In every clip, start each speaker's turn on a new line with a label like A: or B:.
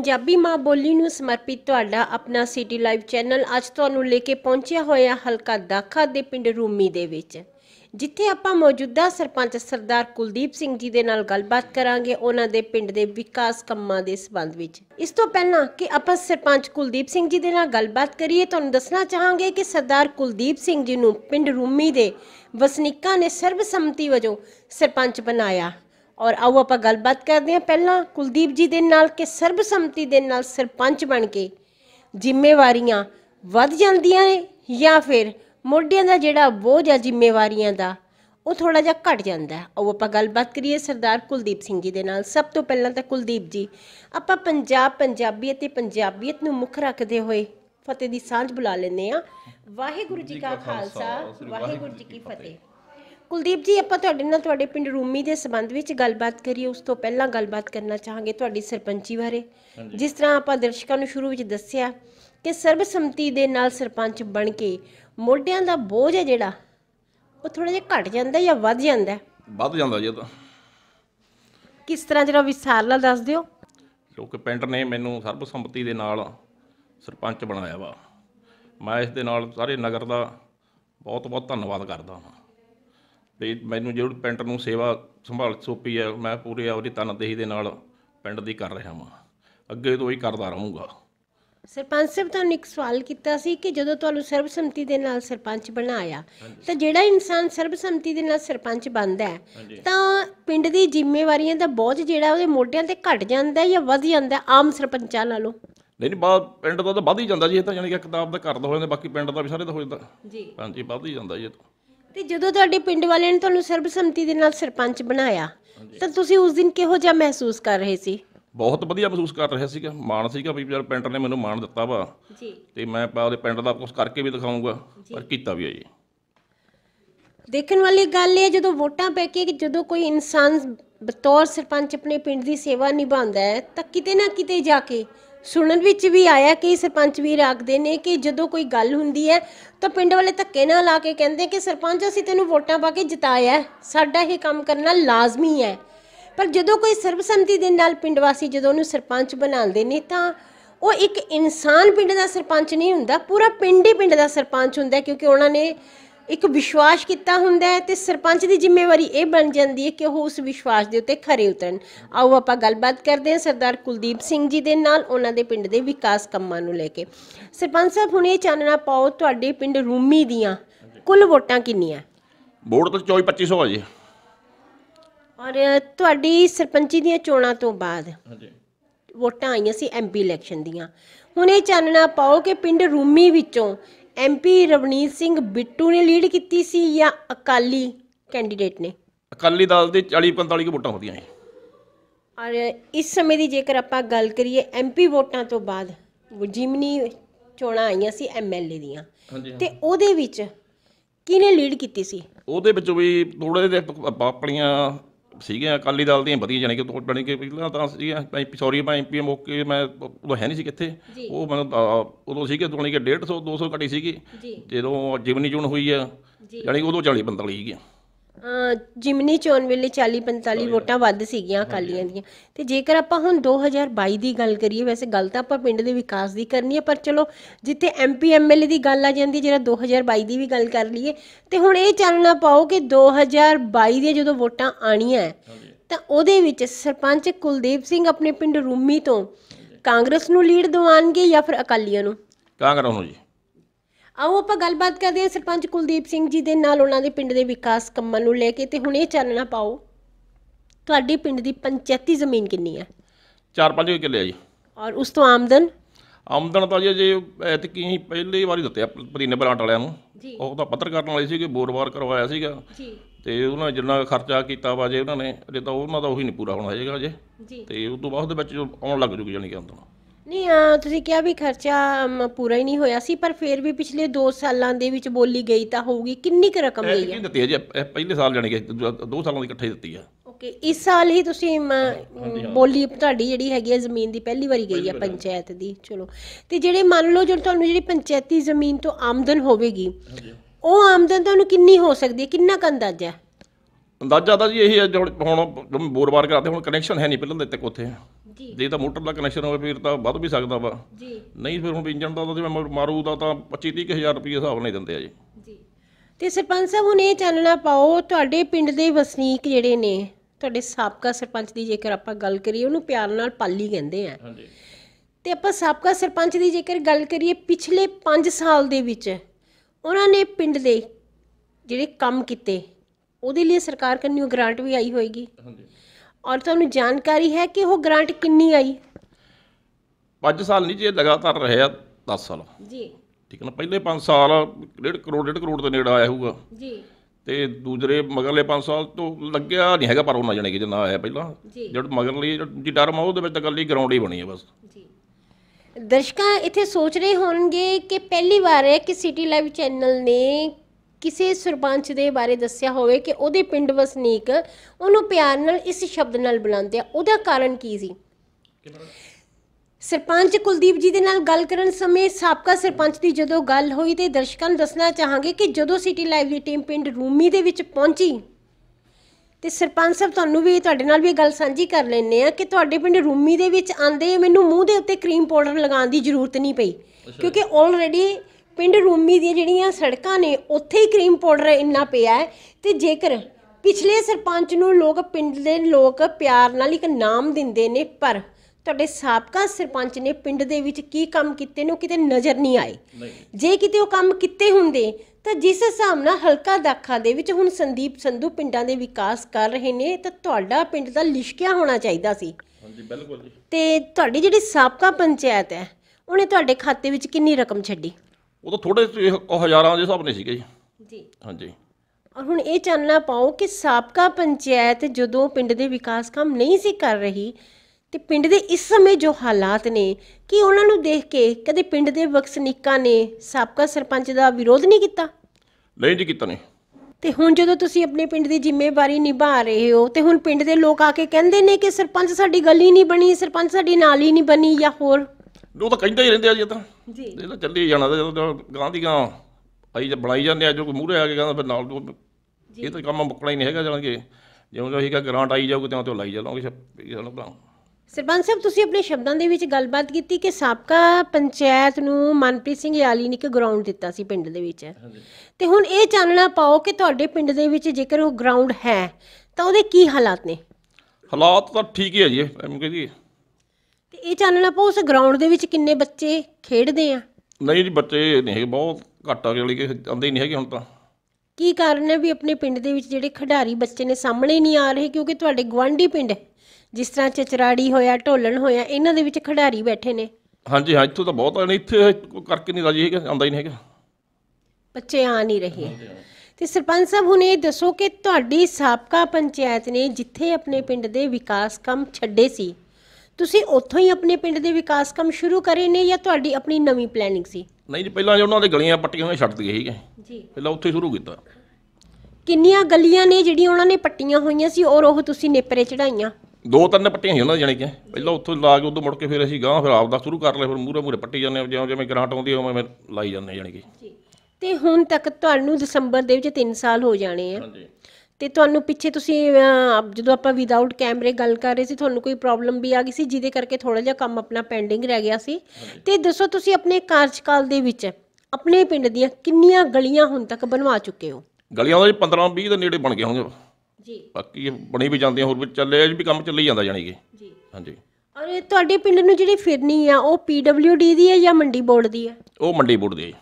A: ਪੰਜਾਬੀ ਮਾਂ ਬੋਲੀ ਨੂੰ ਸਮਰਪਿਤ ਤੁਹਾਡਾ ਆਪਣਾ ਸਿਟੀ ਲਾਈਵ ਚੈਨਲ ਅੱਜ ਤੁਹਾਨੂੰ ਲੈ ਕੇ ਪਹੁੰਚਿਆ ਹੋਇਆ ਹਲਕਾ ਦਾਖਾ ਦੇ ਪਿੰਡ ਰੂਮੀ ਦੇ ਵਿੱਚ ਜਿੱਥੇ ਆਪਾਂ ਮੌਜੂਦਾ ਸਰਪੰਚ ਸਰਦਾਰ ਕੁਲਦੀਪ ਸਿੰਘ ਜੀ ਦੇ ਨਾਲ ਗੱਲਬਾਤ ਕਰਾਂਗੇ ਉਹਨਾਂ ਦੇ ਪਿੰਡ ਦੇ ਵਿਕਾਸ ਕੰਮਾਂ ਦੇ ਸਬੰਧ ਵਿੱਚ ਇਸ ਤੋਂ ਪਹਿਲਾਂ ਕਿ ਆਪਾਂ ਸਰਪੰਚ ਕੁਲਦੀਪ ਸਿੰਘ ਜੀ ਦੇ ਨਾਲ ਗੱਲਬਾਤ ਕਰੀਏ ਤੁਹਾਨੂੰ ਦੱਸਣਾ ਚਾਹਾਂਗੇ ਕਿ ਸਰਦਾਰ ਕੁਲਦੀਪ ਸਿੰਘ ਜੀ ਨੂੰ ਪਿੰਡ ਰੂਮੀ ਦੇ ਵਸਨੀਕਾਂ ਨੇ ਸਰਬਸੰਮਤੀ ਵਜੋਂ ਸਰਪੰਚ ਬਣਾਇਆ ਔਰ ਆਓ ਆਪਾਂ ਗੱਲਬਾਤ ਕਰਦੇ ਹਾਂ ਪਹਿਲਾਂ ਕੁਲਦੀਪ ਜੀ ਦੇ ਨਾਲ ਕਿ ਸਰਬਸੰਮਤੀ ਦੇ ਨਾਲ ਸਰਪੰਚ ਬਣ ਕੇ ਜ਼ਿੰਮੇਵਾਰੀਆਂ ਵੱਧ ਜਾਂਦੀਆਂ ਨੇ ਜਾਂ ਫਿਰ ਮੋਢਿਆਂ ਦਾ ਜਿਹੜਾ ਬੋਝ ਆ ਜ਼ਿੰਮੇਵਾਰੀਆਂ ਦਾ ਉਹ ਥੋੜਾ ਜਿਹਾ ਘਟ ਜਾਂਦਾ ਹੈ ਉਹ ਆਪਾਂ ਗੱਲਬਾਤ ਕਰੀਏ ਸਰਦਾਰ ਕੁਲਦੀਪ ਸਿੰਘ ਜੀ ਦੇ ਨਾਲ ਸਭ ਤੋਂ ਪਹਿਲਾਂ ਤਾਂ ਕੁਲਦੀਪ ਜੀ ਆਪਾਂ ਪੰਜਾਬ ਪੰਜਾਬੀ ਅਤੇ ਪੰਜਾਬੀਅਤ ਨੂੰ ਮੁੱਖ ਰੱਖਦੇ ਹੋਏ ਫਤਿਹ ਦੀ ਸਾਂਝ ਬੁਲਾ ਲੈਂਦੇ ਆ ਵਾਹਿਗੁਰੂ ਜੀ ਕਾ ਖਾਲਸਾ ਵਾਹਿਗੁਰੂ ਜੀ ਕੀ ਫਤਿਹ ਕੁਲਦੀਪ ਜੀ ਆਪਾਂ ਤੁਹਾਡੇ ਨਾਲ ਤੁਹਾਡੇ ਪਿੰਡ ਰੂਮੀ ਦੇ ਸਬੰਧ ਵਿੱਚ ਗੱਲਬਾਤ ਕਰੀਏ ਉਸ ਤੋਂ ਪਹਿਲਾਂ ਗੱਲਬਾਤ ਕਰਨਾ ਚਾਹਾਂਗੇ ਤੁਹਾਡੀ ਸਰਪੰਚੀ ਬਾਰੇ ਜਿਸ ਤਰ੍ਹਾਂ ਆਪਾਂ ਦਰਸ਼ਕਾਂ ਨੂੰ ਸ਼ੁਰੂ ਵਿੱਚ ਦੱਸਿਆ ਕਿ ਸਰਬਸੰਮਤੀ ਦੇ ਨਾਲ ਸਰਪੰਚ ਬਣ ਕੇ ਮੋਢਿਆਂ ਦਾ ਬੋਝ ਹੈ ਜਿਹੜਾ ਉਹ ਥੋੜਾ ਜਿਹਾ ਘਟ ਜਾਂਦਾ ਜਾਂ ਵੱਧ ਜਾਂਦਾ
B: ਵੱਧ ਜਾਂਦਾ ਜੀ ਇਹ ਤਾਂ
A: ਕਿਸ ਤਰ੍ਹਾਂ ਜਰਾ ਵਿਸਾਰ ਨਾਲ ਦੱਸ ਦਿਓ
B: ਲੋਕ ਪਿੰਡ ਨੇ ਮੈਨੂੰ ਸਰਬਸੰਮਤੀ ਦੇ ਨਾਲ ਸਰਪੰਚ ਬਣਾਇਆ ਵਾ ਮੈਂ ਇਸ ਦੇ ਨਾਲ ਸਾਰੇ ਨਗਰ ਦਾ ਬਹੁਤ ਬਹੁਤ ਧੰਨਵਾਦ ਕਰਦਾ ਹਾਂ ਤੇ ਮੈਨੂੰ ਜਰੂਰ ਪਿੰਡ ਨੂੰ ਸੇਵਾ ਸੰਭਾਲ ਸੋਪੀ ਹੈ ਮੈਂ ਪੂਰੇ ਆਪਣੀ ਤਨਦੇਹੀ ਦੇ ਨਾਲ ਪਿੰਡ ਦੀ ਕਰ ਰਿਹਾ ਹਾਂ ਅੱਗੇ ਤੋਂ ਹੀ ਕਰਦਾ ਰਹੂੰਗਾ
A: ਸਰਪੰਚ ਸਾਹਿਬ ਤੁਹਾਨੂੰ ਇੱਕ ਸਵਾਲ ਕੀਤਾ ਸੀ ਕਿ ਜਦੋਂ ਤੁਹਾਨੂੰ ਸਰਬਸੰਮਤੀ ਦੇ ਨਾਲ ਸਰਪੰਚ ਬਣਾਇਆ ਤਾਂ ਜਿਹੜਾ ਇਨਸਾਨ ਸਰਬਸੰਮਤੀ ਦੇ ਨਾਲ ਸਰਪੰਚ ਬਣਦਾ ਹੈ ਤਾਂ ਪਿੰਡ ਦੀ ਜ਼ਿੰਮੇਵਾਰੀਆਂ ਦਾ ਬੋਝ ਜਿਹੜਾ ਉਹਦੇ ਮੋਢਿਆਂ ਤੇ ਘਟ ਜਾਂਦਾ ਜਾਂ ਵਧ ਜਾਂਦਾ ਆਮ ਸਰਪੰਚਾਂ ਨਾਲੋਂ
B: ਨਹੀਂ ਨਹੀਂ ਬਾਅਦ ਪਿੰਡ ਦਾ ਤਾਂ ਵੱਧ ਹੀ ਜਾਂਦਾ ਜੀ ਇਹ ਤਾਂ ਯਾਨੀ ਕਿ ਕਿਤਾਬ ਦਾ ਕਰਦਾ ਦਾ ਹੋ ਜਾਂਦਾ ਬਾਕੀ ਪਿੰਡ ਦਾ ਵੀ ਸਾਰੇ ਦਾ ਹੋ ਜਾਂਦਾ ਜੀ ਹਾਂਜੀ ਵੱਧ ਹੀ ਜਾਂਦਾ ਜੀ ਇਹ ਤਾਂ
A: ਤੇ ਜਦੋਂ ਤੁਹਾਡੇ ਪਿੰਡ ਵਾਲਿਆਂ ਨੇ ਤੁਹਾਨੂੰ ਸਰਬਸੰਮਤੀ ਦੇ ਨਾਲ ਸਰਪੰਚ ਬਣਾਇਆ ਤਾਂ ਤੁਸੀਂ ਉਸ ਦਿਨ ਕਿਹੋ ਜਿਹਾ ਮਹਿਸੂਸ ਕਰ ਰਹੇ ਸੀ
B: ਬਹੁਤ ਵਧੀਆ ਮਹਿਸੂਸ ਕਰ ਰਿਹਾ ਸੀਗਾ ਮਾਣ ਸੀਗਾ ਵੀ ਯਾਰ ਪਿੰਡ ਨੇ ਮੈਨੂੰ ਮਾਣ ਦਿੱਤਾ ਵਾ ਜੀ ਤੇ ਮੈਂ ਪਾ ਉਹਦੇ ਪਿੰਡ ਦਾ ਕੁਝ ਕਰਕੇ ਵੀ ਦਿਖਾਉਂਗਾ ਪਰ ਕੀਤਾ ਵੀ ਹੈ ਜੀ
A: ਦੇਖਣ ਵਾਲੀ ਗੱਲ ਇਹ ਜਦੋਂ ਵੋਟਾਂ ਪੈ ਕੇ ਜਦੋਂ ਕੋਈ ਇਨਸਾਨ ਬਤੌਰ ਸਰਪੰਚ ਆਪਣੇ ਪਿੰਡ ਦੀ ਸੇਵਾ ਨਿਭਾਉਂਦਾ ਹੈ ਤਾਂ ਕਿਤੇ ਨਾ ਕਿਤੇ ਜਾ ਕੇ ਸੁਣਨ ਵਿੱਚ ਵੀ ਆਇਆ ਕਿ ਸਰਪੰਚ ਵੀ ਰੱਖਦੇ ਨੇ ਕਿ ਜਦੋਂ ਕੋਈ ਗੱਲ ਹੁੰਦੀ ਹੈ ਤਾਂ ਪਿੰਡ ਵਾਲੇ ਧੱਕੇ ਨਾਲ ਲਾ ਕੇ ਕਹਿੰਦੇ ਕਿ ਸਰਪੰਚ ਅਸੀਂ ਤੈਨੂੰ ਵੋਟਾਂ ਪਾ ਕੇ ਜਿਤਾਇਆ ਸਾਡਾ ਇਹ ਕੰਮ ਕਰਨਾ ਲਾਜ਼ਮੀ ਹੈ ਪਰ ਜਦੋਂ ਕੋਈ ਸਰਬਸੰਮਤੀ ਦੇ ਨਾਲ ਪਿੰਡ ਵਾਸੀ ਜਦੋਂ ਉਹਨੂੰ ਸਰਪੰਚ ਬਣਾਉਂਦੇ ਨੇ ਤਾਂ ਉਹ ਇੱਕ ਇਨਸਾਨ ਪਿੰਡ ਦਾ ਸਰਪੰਚ ਨਹੀਂ ਹੁੰਦਾ ਪੂਰਾ ਪਿੰਡ ਹੀ ਪਿੰਡ ਦਾ ਸਰਪੰਚ ਹੁੰਦਾ ਕਿਉਂਕਿ ਉਹਨਾਂ ਨੇ ਇੱਕ ਵਿਸ਼ਵਾਸ ਕੀਤਾ ਹੁੰਦਾ ਹੈ ਤੇ ਸਰਪੰਚ ਦੀ ਜ਼ਿੰਮੇਵਾਰੀ ਇਹ ਬਣ ਜਾਂਦੀ ਹੈ ਕਿ ਉਹ ਉਸ ਵਿਸ਼ਵਾਸ ਦੇ ਉੱਤੇ ਖਰੇ ਉਤਰਨ ਆਓ ਆਪਾਂ ਗੱਲਬਾਤ ਕਰਦੇ ਹਾਂ ਸਰਦਾਰ ਕੁਲਦੀਪ ਸਿੰਘ ਜੀ ਦੇ ਨਾਲ ਉਹਨਾਂ ਦੇ ਪਿੰਡ ਦੇ ਵਿਕਾਸ ਕੰਮਾਂ ਨੂੰ ਲੈ ਕੇ ਸਰਪੰਚ ਸਾਹਿਬ ਹੁਣ ਇਹ ਚਾਨਣਾ ਪਾਓ ਤੁਹਾਡੇ ਪਿੰਡ ਰੂਮੀ ਦੀਆਂ ਕੁੱਲ ਵੋਟਾਂ ਕਿੰਨੀਆਂ
B: ਵੋਟ ਤਾਂ 24 2500 ਆ ਜੀ
A: ਔਰ ਤੁਹਾਡੀ ਸਰਪੰਚੀ ਦੀਆਂ ਚੋਣਾਂ ਤੋਂ ਬਾਅਦ ਹਾਂਜੀ ਵੋਟਾਂ ਆਈਆਂ ਸੀ ਐਮਪੀ ਇਲੈਕਸ਼ਨ ਦੀਆਂ ਹੁਣ ਇਹ ਚਾਨਣਾ ਪਾਓ ਕਿ ਪਿੰਡ ਰੂਮੀ ਵਿੱਚੋਂ ਐਮਪੀ ਰਵਨੀਤ ਸਿੰਘ ਬਿੱਟੂ ਨੇ ਲੀਡ ਕੀਤੀ ਸੀ ਜਾਂ ਅਕਾਲੀ ਕੈਂਡੀਡੇਟ ਨੇ
B: ਅਕਾਲੀ ਦਲ ਦੇ 40 45 ਕੁ ਵੋਟਾਂ ਹੁੰਦੀਆਂ ਸੀ
A: ਔਰ ਇਸ ਸਮੇਂ ਦੀ ਜੇਕਰ ਆਪਾਂ ਗੱਲ ਕਰੀਏ ਐਮਪੀ ਵੋਟਾਂ ਤੋਂ ਬਾਅਦ ਜਿਮਨੀ ਚੋਣਾਂ ਆਈਆਂ ਸੀ ਐਮਐਲਏ ਦੀਆਂ ਤੇ ਉਹਦੇ ਵਿੱਚ ਕਿਹਨੇ ਲੀਡ ਕੀਤੀ ਸੀ
B: ਉਹਦੇ ਵਿੱਚ ਵੀ ਥੋੜੇ ਦੇ ਆਪਣੀਆਂ ਸੀਗੇ ਅਕਾਲੀ ਦਲ ਦੀਆਂ ਵਧੀਆ ਜਾਨੀ ਕਿ ਤੋਂ ਬਣੇ ਕਿ ਪਹਿਲਾਂ ਤਾਂ ਸੀਗੀਆਂ ਐਮਪੀ ਸੌਰੀ ਮੈਂ ਐਮਪੀ ਮੌਕੇ ਮੈਂ ਉਦੋਂ ਹੈ ਨਹੀਂ ਸੀ ਕਿੱਥੇ ਉਹ ਮੈਂ ਉਦੋਂ ਸੀਗੇ ਨਹੀਂ ਕਿ 150 200 ਘਟੀ ਸੀਗੀ ਜਦੋਂ ਜਿਮਨੀ ਜੂਨ ਹੋਈ ਆ ਜਾਨੀ ਉਦੋਂ 40 45 ਸੀਗੀਆਂ
A: ਜਿਮਨੀ ਚੋਣ ਵੇਲੇ 40 45 ਵੋਟਾਂ ਵੱਧ ਸੀਗੀਆਂ ਅਕਾਲੀਆਂ ਦੀਆਂ ਤੇ ਜੇਕਰ ਆਪਾਂ ਹੁਣ 2022 ਦੀ ਗੱਲ ਕਰੀਏ ਵੈਸੇ ਗੱਲ ਤਾਂ ਆਪਾਂ ਪਿੰਡ ਦੇ ਵਿਕਾਸ ਦੀ ਕਰਨੀ ਹੈ ਪਰ ਚਲੋ ਜਿੱਥੇ ਐਮਪੀ ਐਮਐਲਏ ਦੀ ਗੱਲ ਆ ਜਾਂਦੀ ਜਿਹੜਾ 2022 ਦੀ ਵੀ ਗੱਲ ਕਰ ਲਈਏ ਤੇ ਹੁਣ ਇਹ ਚੱਲਣਾ ਪਾਓ ਕਿ 2022 ਦੀਆਂ ਜਦੋਂ ਵੋਟਾਂ ਆਣੀਆਂ ਤਾਂ ਉਹਦੇ ਵਿੱਚ ਸਰਪੰਚ ਕੁਲਦੀਪ ਸਿੰਘ ਆਪਣੇ ਪਿੰਡ ਰੂਮੀ ਤੋਂ ਕਾਂਗਰਸ ਨੂੰ ਲੀਡ ਦਿਵਾਣਗੇ ਜਾਂ ਫਿਰ ਅਕਾਲੀਆਂ ਨੂੰ ਕਾਂਗਰਸ ਨੂੰ ਜੀ ਆਓ ਆਪਾਂ ਗੱਲਬਾਤ ਕਰਦੇ ਹਾਂ ਸਰਪੰਚ ਕੁਲਦੀਪ ਸਿੰਘ ਜੀ ਦੇ ਨਾਲ ਉਹਨਾਂ ਦੇ ਪਿੰਡ ਦੇ ਵਿਕਾਸ ਕੰਮਾਂ ਨੂੰ ਲੈ ਕੇ ਤੇ ਹੁਣ ਇਹ ਚਾਨਣਾ ਪਾਓ ਤੁਹਾਡੇ ਪਿੰਡ ਦੀ ਪੰਚਾਇਤੀ ਜ਼ਮੀਨ ਕਿੰਨੀ ਹੈ
B: 4-5 ਕਿੱਲੇ ਆ ਜੀ
A: ਔਰ ਉਸ ਤੋਂ ਆਮਦਨ
B: ਆਮਦਨ ਤਾਂ ਜੀ ਜੇ ਐਤਕੀ ਹੀ ਪਹਿਲੀ ਵਾਰੀ ਦਿੱਤੇ ਆ ਪਦੀਨੇ ਪਲਾਂਟ ਵਾਲਿਆਂ ਨੂੰ ਉਹ ਤਾਂ ਪੱਤਰਕਾਰ ਨਾਲ ਸੀ ਕਿ ਬੋਰਵਾਰ ਕਰਵਾਇਆ ਸੀਗਾ ਜੀ ਤੇ ਉਹਨਾਂ ਜਿੰਨਾ ਖਰਚਾ ਕੀਤਾ ਵਾ ਜੇ ਉਹਨਾਂ ਨੇ ਅਜੇ ਤਾਂ ਉਹਨਾਂ ਦਾ ਉਹੀ ਨਹੀਂ ਪੂਰਾ ਹੋਣਾ ਹੈਗਾ ਜੇ ਤੇ ਉਸ ਤੋਂ ਬਾਅਦ ਦੇ ਵਿੱਚ ਆਉਣ ਲੱਗ ਜੂਗੀ ਜਾਨੀ ਕਿ ਆਮਦਨ
A: ਨਹੀਂ ਆ ਤੁਸੀਂ ਕਿਹਾ ਵੀ ਖਰਚਾ ਪੂਰਾ ਹੀ ਨਹੀਂ ਹੋਇਆ ਸੀ ਪਰ ਫਿਰ ਵੀ ਪਿਛਲੇ 2 ਸਾਲਾਂ ਦੇ ਵਿੱਚ ਬੋਲੀ ਗਈ ਤਾਂ ਹੋਊਗੀ ਕਿੰਨੀ ਕੁ ਰਕਮ ਲਈ ਗਈ ਹੈ ਨਹੀਂ
B: ਦਿੱਤੀ ਹੈ ਜੀ ਪਹਿਲੇ ਸਾਲ ਜਾਣੀ ਕਿ 2 ਦੋ ਸਾਲਾਂ ਦੀ
A: ਇਕੱਠੇ ਦਿੱਤੀ ਆ ਓਕੇ ਇਸ ਸਾਲ ਹੀ ਤੁਸੀਂ ਬੋਲੀ ਤੁਹਾਡੀ ਜਿਹੜੀ ਹੈਗੀ ਹੈ ਜ਼ਮੀਨ ਦੀ ਪਹਿਲੀ ਵਾਰੀ ਗਈ ਹੈ ਪੰਚਾਇਤ ਦੀ ਚਲੋ ਤੇ ਜਿਹੜੇ ਮੰਨ ਲਓ ਜਦੋਂ ਤੁਹਾਨੂੰ ਜਿਹੜੀ ਪੰਚਾਇਤੀ ਜ਼ਮੀਨ ਤੋਂ ਆਮਦਨ ਹੋਵੇਗੀ ਉਹ ਆਮਦਨ ਤੁਹਾਨੂੰ ਕਿੰਨੀ ਹੋ ਸਕਦੀ ਹੈ ਕਿੰਨਾ ਕੁ ਅੰਦਾਜ਼ਾ ਹੈ?
B: ਅੰਦਾਜ਼ਾ ਤਾਂ ਜੀ ਇਹੀ ਹੈ ਹੁਣ ਬੋਰਵਾਰ ਕਰਾਦੇ ਕਰਾਤੇ ਹੁਣ ਕਨੈਕਸ਼ਨ ਹੈ ਨਹੀਂ ਪਹਿਲਾਂ ਦੇ ਤੱਕ ਉੱਥੇ ਜੀ ਜੇ ਤਾਂ ਮੋਟਰ ਦਾ ਕਨੈਕਸ਼ਨ ਹੋਵੇ ਫਿਰ ਤਾਂ ਵੱਧ ਵੀ ਸਕਦਾ ਵਾ ਜੀ ਨਹੀਂ ਫਿਰ ਹੁਣ ਇੰਜਣ ਦਾ ਤਾਂ ਜਿਵੇਂ ਮਾਰੂ ਦਾ ਤਾਂ 25 30000 ਰੁਪਏ ਹਿਸਾਬ
A: ਨਾਲ ਹੀ ਦਿੰਦੇ ਆ ਜੀ ਜੀ ਤੇ ਸਰਪੰਚ ਸਾਹਿਬ ਹੁਣ ਇਹ ਚਾਨਣਾ ਪਾਓ ਤੁਹਾਡੇ ਪਿੰਡ ਦੇ ਵਸਨੀਕ ਜਿਹੜੇ ਨੇ ਤੁਹਾਡੇ ਸਾਬਕਾ ਸਰਪੰਚ ਦੀ ਜੇਕਰ ਆਪਾਂ ਗੱਲ ਕਰੀਏ ਉਹਨੂੰ ਪਿਆਰ ਨਾਲ ਪਾਲੀ ਕਹਿੰਦੇ ਆ ਹਾਂਜੀ ਤੇ ਆਪਾਂ ਸਾਬਕਾ ਸਰਪੰਚ ਦੀ ਜੇਕਰ ਗੱਲ ਕਰੀਏ ਪਿਛਲੇ 5 ਸਾਲ ਦੇ ਵਿੱਚ ਉਹਨਾਂ ਨੇ ਪਿੰਡ ਦੇ ਜਿਹੜੇ ਕੰਮ ਕੀਤੇ ਉਹਦੇ ਲਈ ਸਰਕਾਰ ਕੰਨਿਓ ਗ੍ਰਾਂਟ ਵੀ ਆਈ ਹੋਏਗੀ ਹਾਂਜੀ ਔਰ ਤੁਹਾਨੂੰ ਜਾਣਕਾਰੀ ਹੈ ਕਿ ਉਹ ਗ੍ਰਾਂਟ ਕਿੰਨੀ ਆਈ
B: 5 ਸਾਲ ਨਹੀਂ ਜੇ ਲਗਾਤਾਰ ਰਹਿਆ 10 ਸਾਲ ਜੀ ਠੀਕ ਹੈ ਨਾ ਪਹਿਲੇ 5 ਸਾਲ 1.5 ਕਰੋੜ 1.5 ਕਰੋੜ ਦੇ ਨੇੜੇ ਆਇਆ ਹੋਊਗਾ ਜੀ ਤੇ ਦੂਜੇ ਮਗਰਲੇ 5 ਸਾਲ ਤੋਂ ਲੱਗਿਆ ਨਹੀਂ ਹੈਗਾ ਪਰ ਉਹ ਨਾ ਜਾਣੇ ਕਿ ਜਿੰਨਾ ਆਇਆ ਪਹਿਲਾਂ ਜਿਹੜਾ ਮਗਰਲੀ ਜੀ ਡਰ ਆ ਉਹਦੇ ਵਿੱਚ ਤਾਂ ਗੱਲ ਹੀ ਗਰਾਊਂਡ ਹੀ ਬਣੀ ਹੈ ਬਸ ਜੀ
A: ਦਰਸ਼ਕਾਂ ਇੱਥੇ ਸੋਚ ਰਹੇ ਹੋਣਗੇ ਕਿ ਪਹਿਲੀ ਵਾਰ ਹੈ ਕਿ ਸਿਟੀ ਲਾਈਵ ਚੈਨਲ ਨੇ ਕਿਸੇ ਸਰਪੰਚ ਦੇ ਬਾਰੇ ਦੱਸਿਆ ਹੋਵੇ ਕਿ ਉਹਦੇ ਪਿੰਡ ਵਸਨੀਕ ਉਹਨੂੰ ਪਿਆਰ ਨਾਲ ਇਸ ਸ਼ਬਦ ਨਾਲ ਬੁਲਾਉਂਦੇ ਆ ਉਹਦਾ ਕਾਰਨ ਕੀ ਸੀ ਸਰਪੰਚ ਕੁਲਦੀਪ ਜੀ ਦੇ ਨਾਲ ਗੱਲ ਕਰਨ ਸਮੇਂ ਸਾਬਕਾ ਸਰਪੰਚ ਦੀ ਜਦੋਂ ਗੱਲ ਹੋਈ ਤੇ ਦਰਸ਼ਕਾਂ ਨੂੰ ਦੱਸਣਾ ਚਾਹਾਂਗੇ ਕਿ ਜਦੋਂ ਸਿਟੀ ਲਾਈਵ ਦੀ ਟੀਮ ਪਿੰਡ ਰੂਮੀ ਦੇ ਵਿੱਚ ਪਹੁੰਚੀ ਤੇ ਸਰਪੰਚ ਸਾਹਿਬ ਤੁਹਾਨੂੰ ਵੀ ਤੁਹਾਡੇ ਨਾਲ ਵੀ ਗੱਲ ਸਾਂਝੀ ਕਰ ਲੈਣੇ ਆ ਕਿ ਤੁਹਾਡੇ ਪਿੰਡ ਰੂਮੀ ਦੇ ਵਿੱਚ ਆਂਦੇ ਮੈਨੂੰ ਮੂੰਹ ਦੇ ਉੱਤੇ ਕਰੀਮ ਪਾਊਡਰ ਲਗਾਉਣ ਦੀ ਜ਼ਰੂਰਤ ਨਹੀਂ ਪਈ ਕਿਉਂਕਿ ਆਲਰੇਡੀ ਪਿੰਡ ਰੂਮੀ ਦੀਆਂ ਜਿਹੜੀਆਂ ਸੜਕਾਂ ਨੇ ਉੱਥੇ ਹੀ ਕਰੀਮ ਪਾਊਡਰ ਇੰਨਾ ਪਿਆ ਹੈ ਤੇ ਜੇਕਰ ਪਿਛਲੇ ਸਰਪੰਚ ਨੂੰ ਲੋਕ ਪਿੰਡ ਦੇ ਲੋਕ ਪਿਆਰ ਨਾਲ ਇੱਕ ਨਾਮ ਦਿੰਦੇ ਨੇ ਪਰ ਤੁਹਾਡੇ ਸਾਬਕਾ ਸਰਪੰਚ ਨੇ ਪਿੰਡ ਦੇ ਵਿੱਚ ਕੀ ਕੰਮ ਕੀਤੇ ਨੇ ਉਹ ਕਿਤੇ ਨਜ਼ਰ ਨਹੀਂ ਆਏ ਜੇ ਕਿਤੇ ਉਹ ਕੰਮ ਕੀਤੇ ਹੁੰਦੇ ਤਾਂ ਜਿਸ ਹਿਸਾਬ ਨਾਲ ਹਲਕਾ ਦਾਖਾ ਦੇ ਵਿੱਚ ਹੁਣ ਸੰਦੀਪ ਸੰਧੂ ਪਿੰਡਾਂ ਦੇ ਵਿਕਾਸ ਕਰ ਰਹੇ ਨੇ ਤਾਂ ਤੁਹਾਡਾ ਪਿੰਡ ਦਾ ਲਿਸ਼ਕਿਆ ਹੋਣਾ ਚਾਹੀਦਾ ਸੀ
B: ਹਾਂਜੀ ਬਿਲਕੁਲ ਜੀ
A: ਤੇ ਤੁਹਾਡੀ ਜਿਹੜੀ ਸਾਬਕਾ ਪੰਚਾਇਤ ਹੈ ਉਹਨੇ ਤੁਹਾਡੇ ਖਾਤੇ ਵਿੱਚ ਕਿੰਨੀ ਰਕਮ ਛੱਡੀ
B: ਉਹ ਤਾਂ ਥੋੜੇ ਹਜ਼ਾਰਾਂ ਦੇ ਹਿਸਾਬ ਨੇ ਸੀਗੇ ਜੀ ਜੀ ਹਾਂਜੀ
A: ਔਰ ਹੁਣ ਇਹ ਚਾਨਣਾ ਪਾਓ ਕਿ ਸਾਬਕਾ ਪੰਚਾਇਤ ਜਦੋਂ ਪਿੰਡ ਦੇ ਵਿਕਾਸ ਕੰਮ ਨਹੀਂ ਸੀ ਕਰ ਰਹੀ ਤੇ ਪਿੰਡ ਦੇ ਇਸ ਸਮੇਂ ਜੋ ਹਾਲਾਤ ਨੇ ਕਿ ਉਹਨਾਂ ਨੂੰ ਦੇਖ ਕੇ ਕਦੇ ਪਿੰਡ ਦੇ ਵਕਸਨੀਕਾਂ ਨੇ ਸਾਬਕਾ ਸਰਪੰਚ ਦਾ ਵਿਰੋਧ ਨਹੀਂ ਕੀਤਾ ਨਹੀਂ ਜੀ ਕੀਤਾ ਨਹੀਂ ਤੇ ਹੁਣ ਜਦੋਂ ਤੁਸੀਂ ਆਪਣੇ ਪਿੰਡ ਦੀ ਜ਼ਿੰਮੇਵਾਰੀ ਨਿਭਾ ਰਹੇ ਹੋ ਤੇ ਹੁਣ ਪਿੰਡ ਦੇ ਲੋਕ ਆ ਕੇ ਕਹਿੰਦੇ ਨੇ ਕਿ ਸਰਪੰਚ ਸਾਡੀ ਗਲੀ ਨਹੀਂ ਬਣੀ ਸਰਪੰਚ ਸਾਡੀ ਨਾਲੀ ਨਹੀਂ ਬਣੀ ਜਾਂ ਹੋਰ
B: ਉਹ ਤਾਂ ਕਹਿੰਦੇ ਹੀ ਰਹਿੰਦੇ ਆ ਜੀ ਤਾਂ ਜੀ ਇਹ ਤਾਂ ਚੱਲੀ ਜਾਣਾ ਤੇ ਜਦੋਂ ਗਾਂ ਦੀ ਗਾਂ ਆਈ ਜੇ ਬਣਾਈ ਜਾਂਦੇ ਆ ਜੋ ਕੋਈ ਮੂਹਰੇ ਆ ਕੇ ਕਹਿੰਦਾ ਫਿਰ ਨਾਲ ਤੋਂ- ਇਹ ਤਾਂ ਕੰਮ ਮੁੱਕਣਾ ਹੀ ਨਹੀਂ ਹੈਗਾ ਕੇ ਜਿਉਂ ਜਿਉਂ ਹੀ ਕਾ ਗ੍ਰਾਂਟ ਆਈ ਜਾਊਗੀ ਤਿਉਂ ਤੋਂ ਲਾਈ ਜਾਵਾਂਗੇ ਸਾਨੂੰ ਭਰਾ
A: ਸਰਪੰਚ ਸਾਹਿਬ ਤੁਸੀਂ ਆਪਣੇ ਸ਼ਬਦਾਂ ਦੇ ਵਿੱਚ ਗੱਲਬਾਤ ਕੀਤੀ ਕਿ ਸਾਬਕਾ ਪੰਚਾਇਤ ਨੂੰ ਮਨਪ੍ਰੀਤ ਸਿੰਘ ਯਾਲੀ ਨੇ ਇੱਕ ਗਰਾਊਂਡ ਦਿੱਤਾ ਸੀ ਪਿੰਡ ਦੇ ਵਿੱਚ ਤੇ ਹੁਣ ਇਹ ਚਾਨਣਾ ਪਾਓ ਕਿ ਤੁਹਾਡੇ ਪਿੰਡ ਦੇ ਵਿੱਚ ਜੇਕਰ ਉਹ ਗਰਾਊਂਡ ਹੈ ਤਾਂ ਉਹਦੇ ਕੀ ਹਾਲਾਤ ਨੇ
B: ਹਾਲਾਤ ਤਾਂ ਠੀਕ ਹੀ ਹੈ ਜੀ ਕਹਿੰਦੀ ਜੀ
A: ਇਹ ਚਾਨਣਾ ਆਪਾਂ ਉਸ ਗਰਾਊਂਡ ਦੇ ਵਿੱਚ ਕਿੰਨੇ ਬੱਚੇ ਖੇਡਦੇ ਆ
B: ਨਹੀਂ ਜੀ ਬੱਚੇ ਨਹੀਂ ਹੈਗੇ ਬਹੁਤ ਘੱਟ ਆ ਜਿਹੜੇ ਕਿ ਆਉਂਦੇ ਹੀ ਨਹੀਂ ਹੈਗੇ ਹੁਣ ਤਾਂ
A: ਕੀ ਕਾਰਨ ਹੈ ਵੀ ਆਪਣੇ ਪਿੰਡ ਦੇ ਵਿੱਚ ਜਿਹੜੇ ਖਿਡਾਰੀ ਬੱਚੇ ਨੇ ਸਾਹਮਣੇ ਹੀ ਨਹੀਂ ਆ ਰਹੇ ਕਿਉਂਕਿ ਤੁਹਾਡੇ ਗਵਾਂਢੀ ਪਿੰਡ ਹੈ ਜਿਸ ਤਰ੍ਹਾਂ ਚਚਰਾੜੀ ਹੋਇਆ ਢੋਲਣ ਹੋਇਆ ਇਹਨਾਂ ਦੇ ਵਿੱਚ ਖਿਡਾਰੀ ਬੈਠੇ ਨੇ
B: ਹਾਂਜੀ ਹਾਂ ਇੱਥੋਂ ਤਾਂ ਬਹੁਤ ਆ ਨੇ ਇੱਥੇ ਕੋਈ ਕਰਕੇ ਨਹੀਂ ਰਾਜੀ ਹੈਗਾ ਆਉਂਦਾ ਹੀ ਨਹੀਂ ਹੈਗਾ
A: ਬੱਚੇ ਆ ਨਹੀਂ ਰਹੇ ਤੇ ਸਰਪੰਚ ਸਾਹਿਬ ਹੁਣ ਇਹ ਦੱਸੋ ਕਿ ਤੁਹਾਡੀ ਸਾਬਕਾ ਪੰਚਾਇਤ ਨੇ ਜਿੱਥੇ ਆਪਣੇ ਪਿੰਡ ਦੇ ਵਿਕਾਸ ਕੰਮ ਛੱਡੇ ਸੀ ਤੁਸੀਂ ਉੱਥੋਂ ਹੀ ਆਪਣੇ ਪਿੰਡ ਦੇ ਵਿਕਾਸ ਕੰਮ ਸ਼ੁਰੂ ਕਰੇ ਨੇ ਜਾਂ ਤੁਹਾਡੀ ਆਪਣੀ ਨਵੀਂ ਪਲੈਨਿੰਗ ਸੀ
B: ਨਹੀਂ ਜੀ ਪਹਿਲਾਂ ਉਹਨਾਂ ਦੇ ਗਲੀਆਂ ਪੱਟੀਆਂ ਹੋਈਆਂ ਛੱਡ ਦਈਏ ਠੀਕ ਜੀ ਪਹਿਲਾਂ ਉੱਥੇ ਸ਼ੁਰੂ ਕੀਤਾ
A: ਕਿੰਨੀਆਂ ਗਲੀਆਂ ਨੇ ਜਿਹੜੀਆਂ ਉਹਨਾਂ ਨੇ ਪੱਟੀਆਂ ਹੋਈਆਂ ਸੀ ਔਰ ਉਹ ਤੁਸੀਂ ਨੇਪਰੇ ਚੜਾਈਆਂ
B: ਦੋ ਤਿੰਨ ਪੱਟੀਆਂ ਸੀ ਉਹਨਾਂ ਦੇ ਜਾਨੀ ਕਿ ਪਹਿਲਾਂ ਉੱਥੋਂ ਲਾ ਕੇ ਉਦੋਂ ਮੁੜ ਕੇ ਫਿਰ ਅਸੀਂ ਗਾਂ ਫਿਰ ਆਪ ਦਾ ਸ਼ੁਰੂ ਕਰ ਲਿਆ ਫਿਰ ਮੂਰੇ ਮੂਰੇ ਪੱਟੀ ਜਾਂਦੇ ਜਿਵੇਂ ਜਿਵੇਂ ਗ੍ਰਾਂਟ ਆਉਂਦੀ ਆ ਉਵੇਂ ਉਵੇਂ ਲਾਈ ਜਾਂਦੇ ਜਾਨੀ ਕਿ ਜੀ
A: ਤੇ ਹੁਣ ਤੱਕ ਤੁਹਾਨੂੰ ਦਸੰਬਰ ਦੇ ਵਿੱਚ 3 ਸਾਲ ਹੋ ਜਾਣੇ ਆ ਹਾਂਜੀ ਤੇ ਤੁਹਾਨੂੰ ਪਿੱਛੇ ਤੁਸੀਂ ਜਦੋਂ ਆਪਾਂ ਵਿਦਆਊਟ ਕੈਮਰੇ ਗੱਲ ਕਰ ਰਹੇ ਸੀ ਤੁਹਾਨੂੰ ਕੋਈ ਪ੍ਰੋਬਲਮ ਵੀ ਆ ਗਈ ਸੀ ਜਿਹਦੇ ਕਰਕੇ ਥੋੜਾ ਜਿਹਾ ਕੰਮ ਆਪਣਾ ਪੈਂਡਿੰਗ ਰਹਿ ਗਿਆ ਸੀ ਤੇ ਦੱਸੋ ਤੁਸੀਂ ਆਪਣੇ ਕਾਰਜਕਾਲ ਦੇ ਵਿੱਚ ਆਪਣੇ ਪਿੰਡ ਦੀਆਂ ਕਿੰਨੀਆਂ ਗਲੀਆਂ ਹੁਣ ਤੱਕ ਬਣਵਾ ਚੁੱਕੇ ਹੋ
B: ਗਲੀਆਂ ਜੀ 15 20 ਦੇ ਨੇੜੇ ਬਣ ਗਏ ਹੋਣਗੇ ਜੀ ਬਾਕੀ ਬਣੀ ਵੀ ਜਾਂਦੀਆਂ ਹੋਰ ਵੀ ਚੱਲੇ ਅਜੇ ਵੀ ਕੰਮ ਚੱਲੇ ਜਾਂਦਾ ਜਾਨੀ ਕਿ ਜੀ ਹਾਂਜੀ
A: ਔਰ ਇਹ ਤੁਹਾਡੇ ਪਿੰਡ ਨੂੰ ਜਿਹੜੀ ਫਿਰਨੀ ਆ ਉਹ ਪੀਡਬਲਯੂਡੀ ਦੀ ਹੈ ਜਾਂ ਮੰਡੀ ਬੋਰਡ ਦੀ ਹੈ
B: ਉਹ ਮੰਡੀ ਬੋਰਡ ਦੀ ਹੈ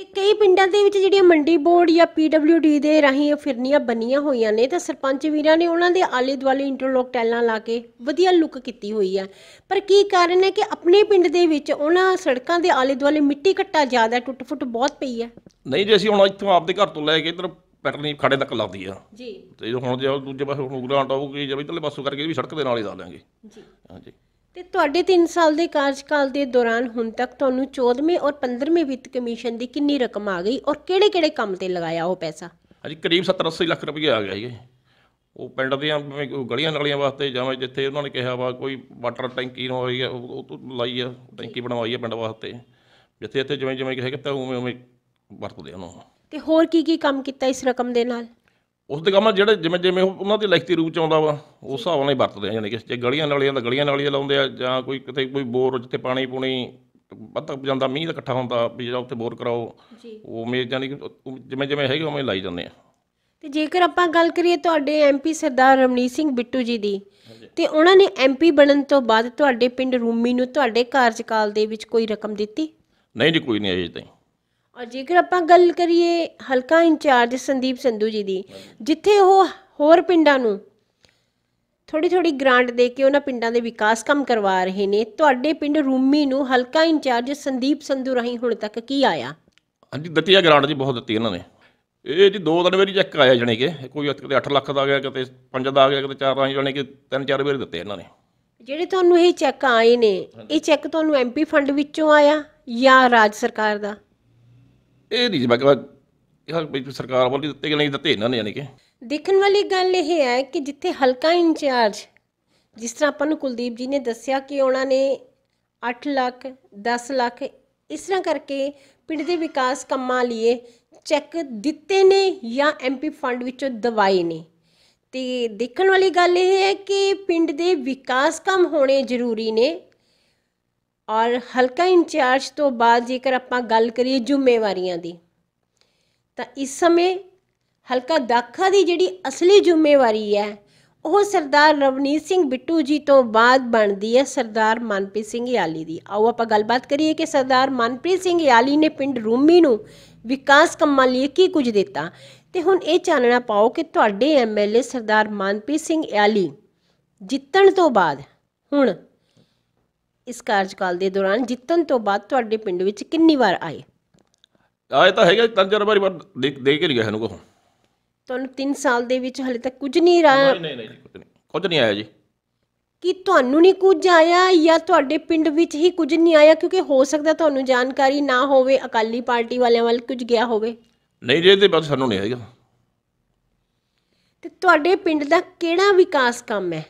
A: ਤੇ ਕਈ ਪਿੰਡਾਂ ਦੇ ਵਿੱਚ ਜਿਹੜੀਆਂ ਮੰਡੀ ਬੋਰਡ ਜਾਂ ਪੀਡਬਲਯੂਡੀ ਦੇ ਰਾਹੀਂ ਫਿਰਨੀਆਂ ਬਣੀਆਂ ਹੋਈਆਂ ਨੇ ਤਾਂ ਸਰਪੰਚ ਵੀਰਾਂ ਨੇ ਉਹਨਾਂ ਦੇ ਆਲੇ ਦੁਆਲੇ ਇੰਟਰਲੋਕ ਟੈਲਾਂ ਲਾ ਕੇ ਵਧੀਆ ਲੁੱਕ ਕੀਤੀ ਹੋਈ ਆ ਪਰ ਕੀ ਕਾਰਨ ਹੈ ਕਿ ਆਪਣੇ ਪਿੰਡ ਦੇ ਵਿੱਚ ਉਹਨਾਂ ਸੜਕਾਂ ਦੇ ਆਲੇ ਦੁਆਲੇ ਮਿੱਟੀ ਘੱਟਾ ਜ਼ਿਆਦਾ ਟੁੱਟ ਫੁੱਟ ਬਹੁਤ ਪਈ ਹੈ
B: ਨਹੀਂ ਜੇ ਅਸੀਂ ਹੁਣ ਇੱਥੋਂ ਆਪਦੇ ਘਰ ਤੋਂ ਲੈ ਕੇ ਇਧਰ ਪੈਟਰਨੀ ਖੜੇ ਤੱਕ ਲੱਗਦੀ ਆ ਜੀ ਤੇ ਹੁਣ ਜੇ ਦੂਜੇ ਪਾਸੇ ਹੁਣ ਉਗਰਾਂ ਟਾਉਗੀ ਜੇ ਵੀ ਥੱਲੇ ਪਾਸੋਂ ਕਰਕੇ ਵੀ ਸੜਕ ਦੇ ਨਾਲ ਹੀ ਲਾ ਲਾਂਗੇ ਜੀ ਹਾਂਜੀ
A: ਤੇ ਤੁਹਾਡੇ 3 ਸਾਲ ਦੇ ਕਾਰਜਕਾਲ ਦੇ ਦੌਰਾਨ ਹੁਣ ਤੱਕ ਤੁਹਾਨੂੰ 14ਵੇਂ ਔਰ 15ਵੇਂ ਵਿੱਤ ਕਮਿਸ਼ਨ ਦੀ ਕਿੰਨੀ ਰਕਮ ਆ ਗਈ ਔਰ ਕਿਹੜੇ-ਕਿਹੜੇ ਕੰਮ ਤੇ ਲਗਾਇਆ ਉਹ ਪੈਸਾ
B: ਹਾਂਜੀ ਕਰੀਬ 70-80 ਲੱਖ ਰੁਪਏ ਆ ਗਿਆ ਜੀ ਉਹ ਪਿੰਡ ਦੀਆਂ ਗਲੀਆਂ ਨਾਲੀਆਂ ਵਾਸਤੇ ਜਾਂ ਜਿੱਥੇ ਉਹਨਾਂ ਨੇ ਕਿਹਾ ਵਾ ਕੋਈ ਵਾਟਰ ਟੈਂਕੀ ਹੋਈ ਆ ਉਹ ਤੋਂ ਲਾਈ ਆ ਟੈਂਕੀ ਬਣਵਾਈ ਆ ਪਿੰਡ ਵਾਸਤੇ ਜਿੱਥੇ ਇੱਥੇ ਜਿਵੇਂ ਜਿਵੇਂ ਕਿ ਤਾਂ ਉਵੇਂ ਉਵੇਂ ਵਰਤਦੇ ਉਹਨਾਂ
A: ਤੇ ਹੋਰ ਕੀ ਕੀ ਕੰਮ ਕੀਤਾ ਇਸ ਰਕਮ ਦੇ ਨਾਲ
B: ਉਸ ਦੇ ਕੰਮ ਜਿਹੜੇ ਜਿਵੇਂ ਜਿਵੇਂ ਉਹਨਾਂ ਦੇ ਲਿਖਤੀ ਰੂਪ ਚ ਆਉਂਦਾ ਵਾ ਉਸ ਹਿਸਾਬ ਨਾਲ ਹੀ ਵਰਤਦੇ ਆ ਯਾਨੀ ਕਿ ਜੇ ਗਲੀਆਂ ਨਾਲੀਆਂ ਦਾ ਗਲੀਆਂ ਨਾਲੀਆਂ ਲਾਉਂਦੇ ਆ ਜਾਂ ਕੋਈ ਕਿਤੇ ਕੋਈ ਬੋਰ ਜਿੱਥੇ ਪਾਣੀ ਪੂਣੀ ਬੱਤਕ ਜਾਂਦਾ ਮੀਂਹ ਦਾ ਇਕੱਠਾ ਹੁੰਦਾ ਵੀ ਜਿਹੜਾ ਉੱਥੇ ਬੋਰ ਕਰਾਓ ਉਹ ਮੇਜ ਯਾਨੀ ਕਿ ਜਿਵੇਂ ਜਿਵੇਂ ਹੈਗੇ ਉਵੇਂ ਲਾਈ ਜਾਂਦੇ ਆ
A: ਤੇ ਜੇਕਰ ਆਪਾਂ ਗੱਲ ਕਰੀਏ ਤੁਹਾਡੇ ਐਮਪੀ ਸਰਦਾਰ ਰਮਨੀਤ ਸਿੰਘ ਬਿੱਟੂ ਜੀ ਦੀ ਤੇ ਉਹਨਾਂ ਨੇ ਐਮਪੀ ਬਣਨ ਤੋਂ ਬਾਅਦ ਤੁਹਾਡੇ ਪਿੰਡ ਰੂਮੀ ਨੂੰ ਤੁਹਾਡੇ ਕਾਰਜਕਾਲ ਦੇ ਵਿੱਚ ਕੋਈ ਰਕਮ ਦਿੱਤੀ
B: ਨਹੀਂ ਜੀ ਕੋਈ ਨਹੀਂ ਅਜੇ ਤੱਕ
A: ਔਰ ਜੇਕਰ ਆਪਾਂ ਗੱਲ ਕਰੀਏ ਹਲਕਾ ਇੰਚਾਰਜ ਸੰਦੀਪ ਸੰਧੂ ਜੀ ਦੀ ਜਿੱਥੇ ਉਹ ਹੋਰ ਪਿੰਡਾਂ ਨੂੰ ਥੋੜੀ ਥੋੜੀ ਗ੍ਰਾਂਟ ਦੇ ਕੇ ਉਹਨਾਂ ਪਿੰਡਾਂ ਦੇ ਵਿਕਾਸ ਕੰਮ ਕਰਵਾ ਰਹੇ ਨੇ ਤੁਹਾਡੇ ਪਿੰਡ ਰੂਮੀ ਨੂੰ ਹਲਕਾ ਇੰਚਾਰਜ ਸੰਦੀਪ ਸੰਧੂ ਰਹੀ ਹੁਣ ਤੱਕ ਕੀ ਆਇਆ
B: ਹਾਂਜੀ ਦਿੱਤੀ ਆ ਗ੍ਰਾਂਟ ਜੀ ਬਹੁਤ ਦਿੱਤੀ ਇਹਨਾਂ ਨੇ ਇਹ ਜੀ ਦੋ ਦਿਨ ਵਾਰੀ ਚੈੱਕ ਆਇਆ ਜਣੇ ਕਿ ਕੋਈ ਕਿਤੇ 8 ਲੱਖ ਦਾ ਆ ਗਿਆ ਕਿਤੇ 5 ਦਾ ਆ ਗਿਆ ਕਿਤੇ 4 ਦਾ ਜਣੇ ਕਿ ਤਿੰਨ ਚਾਰ ਵਾਰੀ ਦਿੱਤੇ ਇਹਨਾਂ ਨੇ
A: ਜਿਹੜੇ ਤੁਹਾਨੂੰ ਇਹ ਚੈੱਕ ਆਏ ਨੇ ਇਹ ਚੈੱਕ ਤੁਹਾਨੂੰ ਐਮਪੀ ਫੰਡ ਵਿੱਚੋਂ ਆਇਆ ਜਾਂ ਰਾਜ ਸਰਕਾਰ ਦਾ
B: ਇਹ ਨਹੀਂ ਜੀ ਮੈਂ ਕਿਹਾ ਇਹ ਸਰਕਾਰ ਵੱਲੋਂ ਦਿੱਤੇ ਗਏ ਨਹੀਂ ਦਿੱਤੇ ਇਹਨਾਂ ਨੇ ਯਾਨੀ ਕਿ
A: ਦੇਖਣ ਵਾਲੀ ਗੱਲ ਇਹ ਹੈ ਕਿ ਜਿੱਥੇ ਹਲਕਾ ਇੰਚਾਰਜ ਜਿਸ ਤਰ੍ਹਾਂ ਆਪਾਂ ਨੂੰ ਕੁਲਦੀਪ ਜੀ ਨੇ ਦੱਸਿਆ ਕਿ ਉਹਨਾਂ ਨੇ 8 ਲੱਖ 10 ਲੱਖ ਇਸ ਤਰ੍ਹਾਂ ਕਰਕੇ ਪਿੰਡ ਦੇ ਵਿਕਾਸ ਕੰਮਾਂ ਲਈ ਚੈੱਕ ਦਿੱਤੇ ਨੇ ਜਾਂ ਐਮਪੀ ਫੰਡ ਵਿੱਚੋਂ ਦਵਾਈ ਨੇ ਤੇ ਦੇਖਣ ਵਾਲੀ ਗੱਲ ਇਹ ਹੈ ਕਿ ਪਿੰਡ ਦੇ ਵਿਕਾਸ ਕੰਮ ਹੋਣੇ ਜ਼ਰੂਰੀ ਨੇ ਔਰ ਹਲਕਾ ਇੰਚਾਰਜ ਤੋਂ ਬਾਅਦ ਜੇਕਰ ਆਪਾਂ ਗੱਲ ਕਰੀਏ ਜ਼ਿੰਮੇਵਾਰੀਆਂ ਦੀ ਤਾਂ ਇਸ ਸਮੇਂ ਹਲਕਾ ਦਾਖਾ ਦੀ ਜਿਹੜੀ ਅਸਲੀ ਜ਼ਿੰਮੇਵਾਰੀ ਹੈ ਉਹ ਸਰਦਾਰ ਰਵਨੀਤ ਸਿੰਘ ਬਿੱਟੂ ਜੀ ਤੋਂ ਬਾਅਦ ਬਣਦੀ ਹੈ ਸਰਦਾਰ ਮਨਪ੍ਰੀਤ ਸਿੰਘ ਯਾਲੀ ਦੀ ਆਓ ਆਪਾਂ ਗੱਲਬਾਤ ਕਰੀਏ ਕਿ ਸਰਦਾਰ ਮਨਪ੍ਰੀਤ ਸਿੰਘ ਯਾਲੀ ਨੇ ਪਿੰਡ ਰੂਮੀ ਨੂੰ ਵਿਕਾਸ ਕੰਮਾਂ ਲਈ ਕੀ ਕੁਝ ਦਿੱਤਾ ਤੇ ਹੁਣ ਇਹ ਚਾਨਣਾ ਪਾਓ ਕਿ ਤੁਹਾਡੇ ਐਮਐਲਏ ਸਰਦਾਰ ਮਨਪ੍ਰੀਤ ਸਿੰਘ ਯਾਲੀ ਜਿੱਤਣ ਤੋਂ ਬਾਅਦ ਹੁਣ ਇਸ ਕਾਰਜਕਾਲ ਦੇ ਦੌਰਾਨ ਜਿੱਤਣ ਤੋਂ ਬਾਅਦ ਤੁਹਾਡੇ ਪਿੰਡ ਵਿੱਚ ਕਿੰਨੀ ਵਾਰ ਆਏ
B: ਆਏ ਤਾਂ ਹੈਗਾ ਤਿੰਨ ਚਾਰ ਵਾਰੀ ਬਾਅਦ ਦੇ ਕੇ ਨਹੀਂ ਗਿਆ ਸਾਨੂੰ ਕੋਹ
A: ਤੁਹਾਨੂੰ 3 ਸਾਲ ਦੇ ਵਿੱਚ ਹਲੇ ਤੱਕ ਕੁਝ ਨਹੀਂ ਰਾਇਆ ਨਹੀਂ
B: ਨਹੀਂ ਕੁਝ ਨਹੀਂ ਕੁਝ ਨਹੀਂ ਆਇਆ ਜੀ
A: ਕੀ ਤੁਹਾਨੂੰ ਨਹੀਂ ਕੁਝ ਆਇਆ ਜਾਂ ਤੁਹਾਡੇ ਪਿੰਡ ਵਿੱਚ ਹੀ ਕੁਝ ਨਹੀਂ ਆਇਆ ਕਿਉਂਕਿ ਹੋ ਸਕਦਾ ਤੁਹਾਨੂੰ ਜਾਣਕਾਰੀ ਨਾ ਹੋਵੇ ਅਕਾਲੀ ਪਾਰਟੀ ਵਾਲਿਆਂ ਵੱਲ ਕੁਝ ਗਿਆ ਹੋਵੇ
B: ਨਹੀਂ ਜੇ ਤੇ ਬਸ ਸਾਨੂੰ ਨਹੀਂ ਆਇਆ
A: ਤੇ ਤੁਹਾਡੇ ਪਿੰਡ ਦਾ ਕਿਹੜਾ ਵਿਕਾਸ ਕੰਮ ਹੈ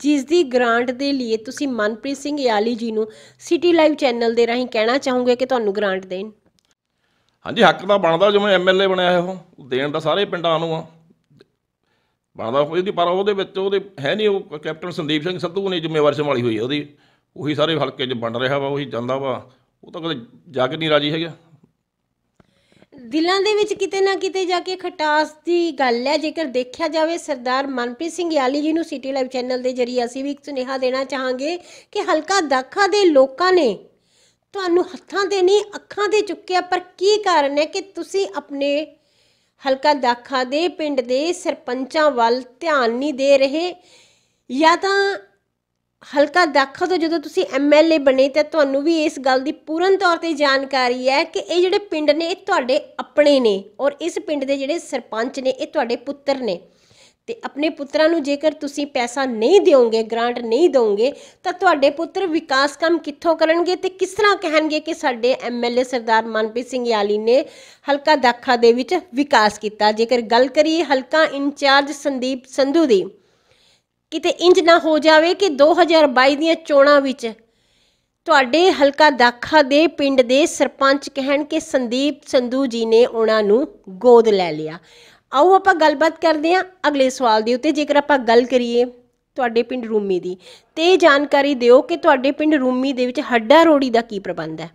A: ਜਿਸ ਦੀ ਗ੍ਰਾਂਟ ਦੇ ਲਈ ਤੁਸੀਂ ਮਨਪ੍ਰੀਤ ਸਿੰਘ ਯਾਲੀ ਜੀ ਨੂੰ ਸਿਟੀ ਲਾਈਵ ਚੈਨਲ ਦੇ ਰਾਹੀਂ ਕਹਿਣਾ ਚਾਹੋਗੇ ਕਿ ਤੁਹਾਨੂੰ ਗ੍ਰਾਂਟ ਦੇਣ
B: ਹਾਂਜੀ ਹੱਕ ਤਾਂ ਬਣਦਾ ਜਿਵੇਂ ਐਮਐਲਏ ਬਣਿਆ ਹੈ ਦੇਣ ਦਾ ਸਾਰੇ ਪਿੰਡਾਂ ਨੂੰ ਆ ਬਣਦਾ ਕੋਈ ਦੀ ਪਰ ਉਹਦੇ ਵਿੱਚ ਉਹਦੇ ਹੈ ਨਹੀਂ ਉਹ ਕੈਪਟਨ ਸੰਦੀਪ ਸਿੰਘ ਸੰਧੂ ਨੇ ਜ਼ਿੰਮੇਵਾਰੀ ਸੰਭਾਲੀ ਹੋਈ ਹੈ ਉਹਦੀ ਉਹੀ ਸਾਰੇ ਹਲਕੇ 'ਚ ਬਣ ਰਿਹਾ ਵਾ ਉਹੀ ਜਾਂਦਾ ਵਾ ਉਹ ਤਾਂ ਕਦੇ ਜਾ ਕੇ ਨਹੀਂ ਰਾਜੀ ਹੈਗਾ
A: ਦਿਲਾਂ ਦੇ ਵਿੱਚ ਕਿਤੇ ਨਾ ਕਿਤੇ ਜਾ ਕੇ ਖਟਾਸ ਦੀ ਗੱਲ ਹੈ ਜੇਕਰ ਦੇਖਿਆ ਜਾਵੇ ਸਰਦਾਰ ਮਨਪ੍ਰੀਤ ਸਿੰਘ ਯਾਲੀ ਜੀ ਨੂੰ ਸਿਟੀ ਲਾਈਵ ਚੈਨਲ ਦੇ ਜਰੀਏ ਅਸੀਂ ਵੀ ਇੱਕ ਸੁਨੇਹਾ ਦੇਣਾ ਚਾਹਾਂਗੇ ਕਿ ਹਲਕਾ ਦਾਖਾ ਦੇ ਲੋਕਾਂ ਨੇ ਤੁਹਾਨੂੰ ਹੱਥਾਂ ਤੇ ਨਹੀਂ ਅੱਖਾਂ ਤੇ ਚੁੱਕਿਆ ਪਰ ਕੀ ਕਾਰਨ ਹੈ ਕਿ ਤੁਸੀਂ ਆਪਣੇ ਹਲਕਾ ਦਾਖਾ ਦੇ ਪਿੰਡ ਦੇ ਸਰਪੰਚਾਂ ਵੱਲ ਧਿਆਨ ਨਹੀਂ ਦੇ ਰਹੇ ਜਾਂ ਤਾਂ ਹਲਕਾ ਦਾਖਾ ਤੋਂ ਜਦੋਂ ਤੁਸੀਂ ਐਮਐਲਏ ਬਣੇ ਤਾਂ ਤੁਹਾਨੂੰ ਵੀ ਇਸ ਗੱਲ ਦੀ ਪੂਰਨ ਤੌਰ ਤੇ ਜਾਣਕਾਰੀ ਹੈ ਕਿ ਇਹ ਜਿਹੜੇ ਪਿੰਡ ਨੇ ਇਹ ਤੁਹਾਡੇ ਆਪਣੇ ਨੇ ਔਰ ਇਸ ਪਿੰਡ ਦੇ ਜਿਹੜੇ ਸਰਪੰਚ ਨੇ ਇਹ ਤੁਹਾਡੇ ਪੁੱਤਰ ਨੇ ਤੇ ਆਪਣੇ ਪੁੱਤਰਾਂ ਨੂੰ ਜੇਕਰ ਤੁਸੀਂ ਪੈਸਾ ਨਹੀਂ ਦਿਓਗੇ ਗ੍ਰਾਂਟ ਨਹੀਂ ਦੋਗੇ ਤਾਂ ਤੁਹਾਡੇ ਪੁੱਤਰ ਵਿਕਾਸ ਕੰਮ ਕਿੱਥੋਂ ਕਰਨਗੇ ਤੇ ਕਿਸ ਤਰ੍ਹਾਂ ਕਹਿਣਗੇ ਕਿ ਸਾਡੇ ਐਮਐਲਏ ਸਰਦਾਰ ਮਨਪ੍ਰੀਤ ਸਿੰਘ ਯਾਲੀ ਨੇ ਹਲਕਾ ਦਾਖਾ ਦੇ ਵਿੱਚ ਵਿਕਾਸ ਕੀਤਾ ਜੇਕਰ ਗੱਲ ਕਰੀਏ ਹਲਕਾ ਇੰਚਾਰਜ ਸੰਦੀਪ ਸੰਧੂ ਦੀ ਕਿਤੇ ਇੰਜ ਨਾ ਹੋ ਜਾਵੇ ਕਿ 2022 ਦੀਆਂ ਚੋਣਾਂ ਵਿੱਚ ਤੁਹਾਡੇ ਹਲਕਾ ਦਾਖਾ ਦੇ ਪਿੰਡ ਦੇ ਸਰਪੰਚ ਕਹਿਣ ਕਿ ਸੰਦੀਪ ਸੰਧੂ ਜੀ ਨੇ ਉਹਨਾਂ ਨੂੰ ਗੋਦ ਲੈ ਲਿਆ ਆਓ ਆਪਾਂ ਗੱਲਬਾਤ ਕਰਦੇ ਹਾਂ ਅਗਲੇ ਸਵਾਲ ਦੇ ਉੱਤੇ ਜੇਕਰ ਆਪਾਂ ਗੱਲ ਕਰੀਏ ਤੁਹਾਡੇ ਪਿੰਡ ਰੂਮੀ ਦੀ ਤੇ ਜਾਣਕਾਰੀ ਦਿਓ ਕਿ ਤੁਹਾਡੇ ਪਿੰਡ ਰੂਮੀ ਦੇ ਵਿੱਚ ਹੱਡਾ ਰੋੜੀ ਦਾ ਕੀ ਪ੍ਰਬੰਧ ਹੈ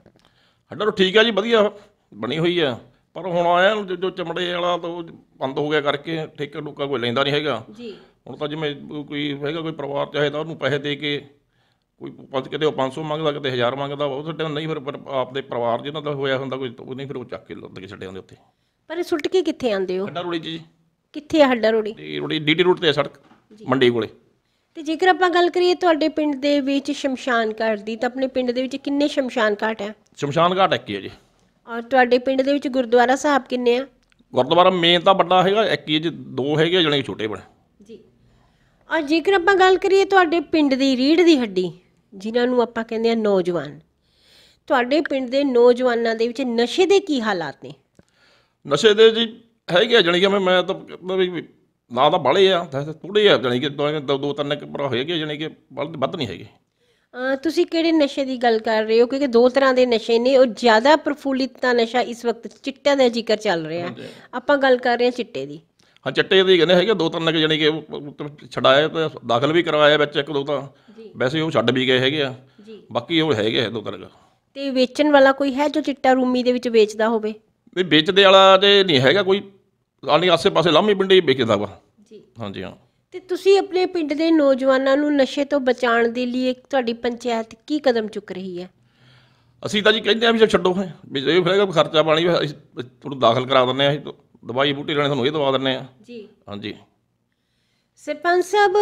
B: ਹੱਡਾ ਰੋ ਠੀਕ ਹੈ ਜੀ ਵਧੀਆ ਬਣੀ ਹੋਈ ਆ ਪਰ ਹੁਣ ਆਇਆ ਜੋ ਚਮੜੇ ਵਾਲਾ ਤੋਂ ਬੰਦ ਹੋ ਗਿਆ ਕਰਕੇ ਠੇਕੇ ਲੋਕਾਂ ਕੋਈ ਲੈਂਦਾ ਨਹੀਂ ਹੈਗਾ ਜੀ ਹੁਣ ਤਾਂ ਜਿਵੇਂ ਕੋਈ ਹੈਗਾ ਕੋਈ ਪਰਿਵਾਰ ਚਾਹੇ ਤਾਂ ਉਹਨੂੰ ਪੈਸੇ ਦੇ ਕੇ ਕੋਈ ਪੰਜ ਕਿਤੇ 500 ਮੰਗਦਾ ਕਿਤੇ 1000 ਮੰਗਦਾ ਉਹ ਛੱਡਿਆ ਨਹੀਂ ਫਿਰ ਪਰ ਆਪਦੇ ਪਰਿਵਾਰ ਜਿਹਨਾਂ ਦਾ ਹੋਇਆ ਹੁੰਦਾ ਕੋਈ ਉਹ ਨਹੀਂ ਫਿਰ ਉਹ ਚੱਕ ਕੇ ਲੱਦ ਕੇ ਛੱਡਿਆ ਹੁੰਦੇ ਉੱਥੇ
A: ਪਰ ਇਹ ਸੁੱਟ ਕੇ ਕਿੱਥੇ ਆਉਂਦੇ ਹੋ ਹੱਡਾ ਰੋੜੀ ਜੀ ਕਿੱਥੇ ਆ ਹੱਡਾ ਰੋੜੀ ਇਹ
B: ਰੋੜੀ ਡੀਡੀ ਰੋਡ ਤੇ ਸੜਕ ਮੰਡੀ ਕੋਲੇ
A: ਤੇ ਜੇਕਰ ਆਪਾਂ ਗੱਲ ਕਰੀਏ ਤੁਹਾਡੇ ਪਿੰਡ ਦੇ ਵਿੱਚ ਸ਼ਮਸ਼ਾਨ ਘਾਟ ਦੀ ਤਾਂ ਆਪਣੇ ਪਿੰਡ ਦੇ ਵਿੱਚ ਕਿੰਨੇ ਸ਼ਮਸ਼ਾਨ ਘਾਟ ਆ
B: ਸ਼ਮਸ਼ਾਨ ਘਾਟ ਇੱਕ ਹੀ ਆ ਜੀ
A: ਔਰ ਤੁਹਾਡੇ ਪਿੰਡ ਦੇ ਵਿੱਚ ਗੁਰਦੁਆਰਾ ਸਾਹਿਬ ਕਿੰਨੇ ਆ
B: ਗੁਰਦੁਆਰਾ ਮੇਨ ਤਾਂ ਵੱਡਾ ਹੈਗਾ ਇੱਕ ਹੀ ਜੀ ਦੋ ਹੈਗੇ ਜਣੇ ਛੋਟੇ ਬਣ ਜੀ
A: ਅੱਜ ਜੇਕਰ ਆਪਾਂ ਗੱਲ ਕਰੀਏ ਤੁਹਾਡੇ ਪਿੰਡ ਦੀ ਰੀੜ ਦੀ ਹੱਡੀ ਜਿਨ੍ਹਾਂ ਨੂੰ ਆਪਾਂ ਕਹਿੰਦੇ ਆ ਨੌਜਵਾਨ ਤੁਹਾਡੇ ਪਿੰਡ ਦੇ ਨੌਜਵਾਨਾਂ ਦੇ ਵਿੱਚ ਨਸ਼ੇ ਦੇ ਕੀ ਹਾਲਾਤ ਨੇ
B: ਨਸ਼ੇ ਦੇ ਜੀ ਹੈਗੇ ਜਣੀ ਕਿ ਮੈਂ ਤਾਂ ਵੀ ਨਾ ਤਾਂ ਬਾਲੇ ਆ ਥੋੜੇ ਆ ਜਣੀ ਕਿ ਦੋ ਦੋ ਤਿੰਨ ਪਰ ਹੋਏਗੇ ਜਣੀ ਕਿ ਵੱਧ ਨਹੀਂ ਹੈਗੇ
A: ਤੁਸੀਂ ਕਿਹੜੇ ਨਸ਼ੇ ਦੀ ਗੱਲ ਕਰ ਰਹੇ ਹੋ ਕਿਉਂਕਿ ਦੋ ਤਰ੍ਹਾਂ ਦੇ ਨਸ਼ੇ ਨੇ ਉਹ ਜ਼ਿਆਦਾ ਪ੍ਰਫੁੱਲਿਤ ਤਾਂ ਨਸ਼ਾ ਇਸ ਵਕਤ ਚਿੱਟੇ ਦਾ ਜ਼ਿਕਰ ਚੱਲ ਰਿਹਾ ਆਪਾਂ ਗੱਲ ਕਰ ਰਹੇ ਹਾਂ ਚਿੱਟੇ ਦੀ
B: ਹਾਂ ਚੱਟੇ ਦੇ ਕਹਿੰਦੇ ਹੈਗੇ ਦੋ ਤਿੰਨ ਕਿ ਜਾਨੀ ਕਿ ਛਡਾਇਆ ਤੇ ਦਾਖਲ ਵੀ ਕਰਵਾਇਆ ਵਿੱਚ ਇੱਕ ਦੋ ਤਾਂ ਵੈਸੇ ਉਹ ਛੱਡ ਵੀ ਗਏ ਹੈਗੇ ਆ ਬਾਕੀ ਉਹ ਹੈਗੇ ਦੋ ਤਿੰਨ
A: ਤੇ ਵੇਚਣ ਵਾਲਾ ਕੋਈ ਹੈ ਜੋ ਚਿੱਟਾ ਰੂਮੀ ਦੇ ਵਿੱਚ ਵੇਚਦਾ ਹੋਵੇ
B: ਵੀ ਵੇਚਦੇ ਵਾਲਾ ਤੇ ਨਹੀਂ ਹੈਗਾ ਕੋਈ ਆਲੀ ਆਸੇ-ਪਾਸੇ ਲੰਮੀ ਪਿੰਡੇ ਵੇਚਦਾ ਵਾ ਜੀ ਹਾਂਜੀ ਹਾਂ
A: ਤੇ ਤੁਸੀਂ ਆਪਣੇ ਪਿੰਡ ਦੇ ਨੌਜਵਾਨਾਂ ਨੂੰ ਨਸ਼ੇ ਤੋਂ ਬਚਾਉਣ ਦੇ ਲਈ ਤੁਹਾਡੀ ਪੰਚਾਇਤ ਕੀ ਕਦਮ ਚੁੱਕ ਰਹੀ ਹੈ
B: ਅਸੀਂ ਤਾਂ ਜੀ ਕਹਿੰਦੇ ਆ ਵੀ ਛੱਡੋ ਵੀ ਜੇ ਫਿਰ ਖਰਚਾ ਪਾਣੀ ਤੁਹਾਨੂੰ ਦਾਖਲ ਕਰਾ ਦਿੰਦੇ ਆ ਅਸੀਂ ਦਵਾਈ ਬੂਟੀ ਲੈਣੇ ਤੁਹਾਨੂੰ ਇਹ ਦਵਾ ਦਿੰਨੇ ਆ ਜੀ ਹਾਂਜੀ
A: ਸਰਪੰਚ ਸਾਹਿਬ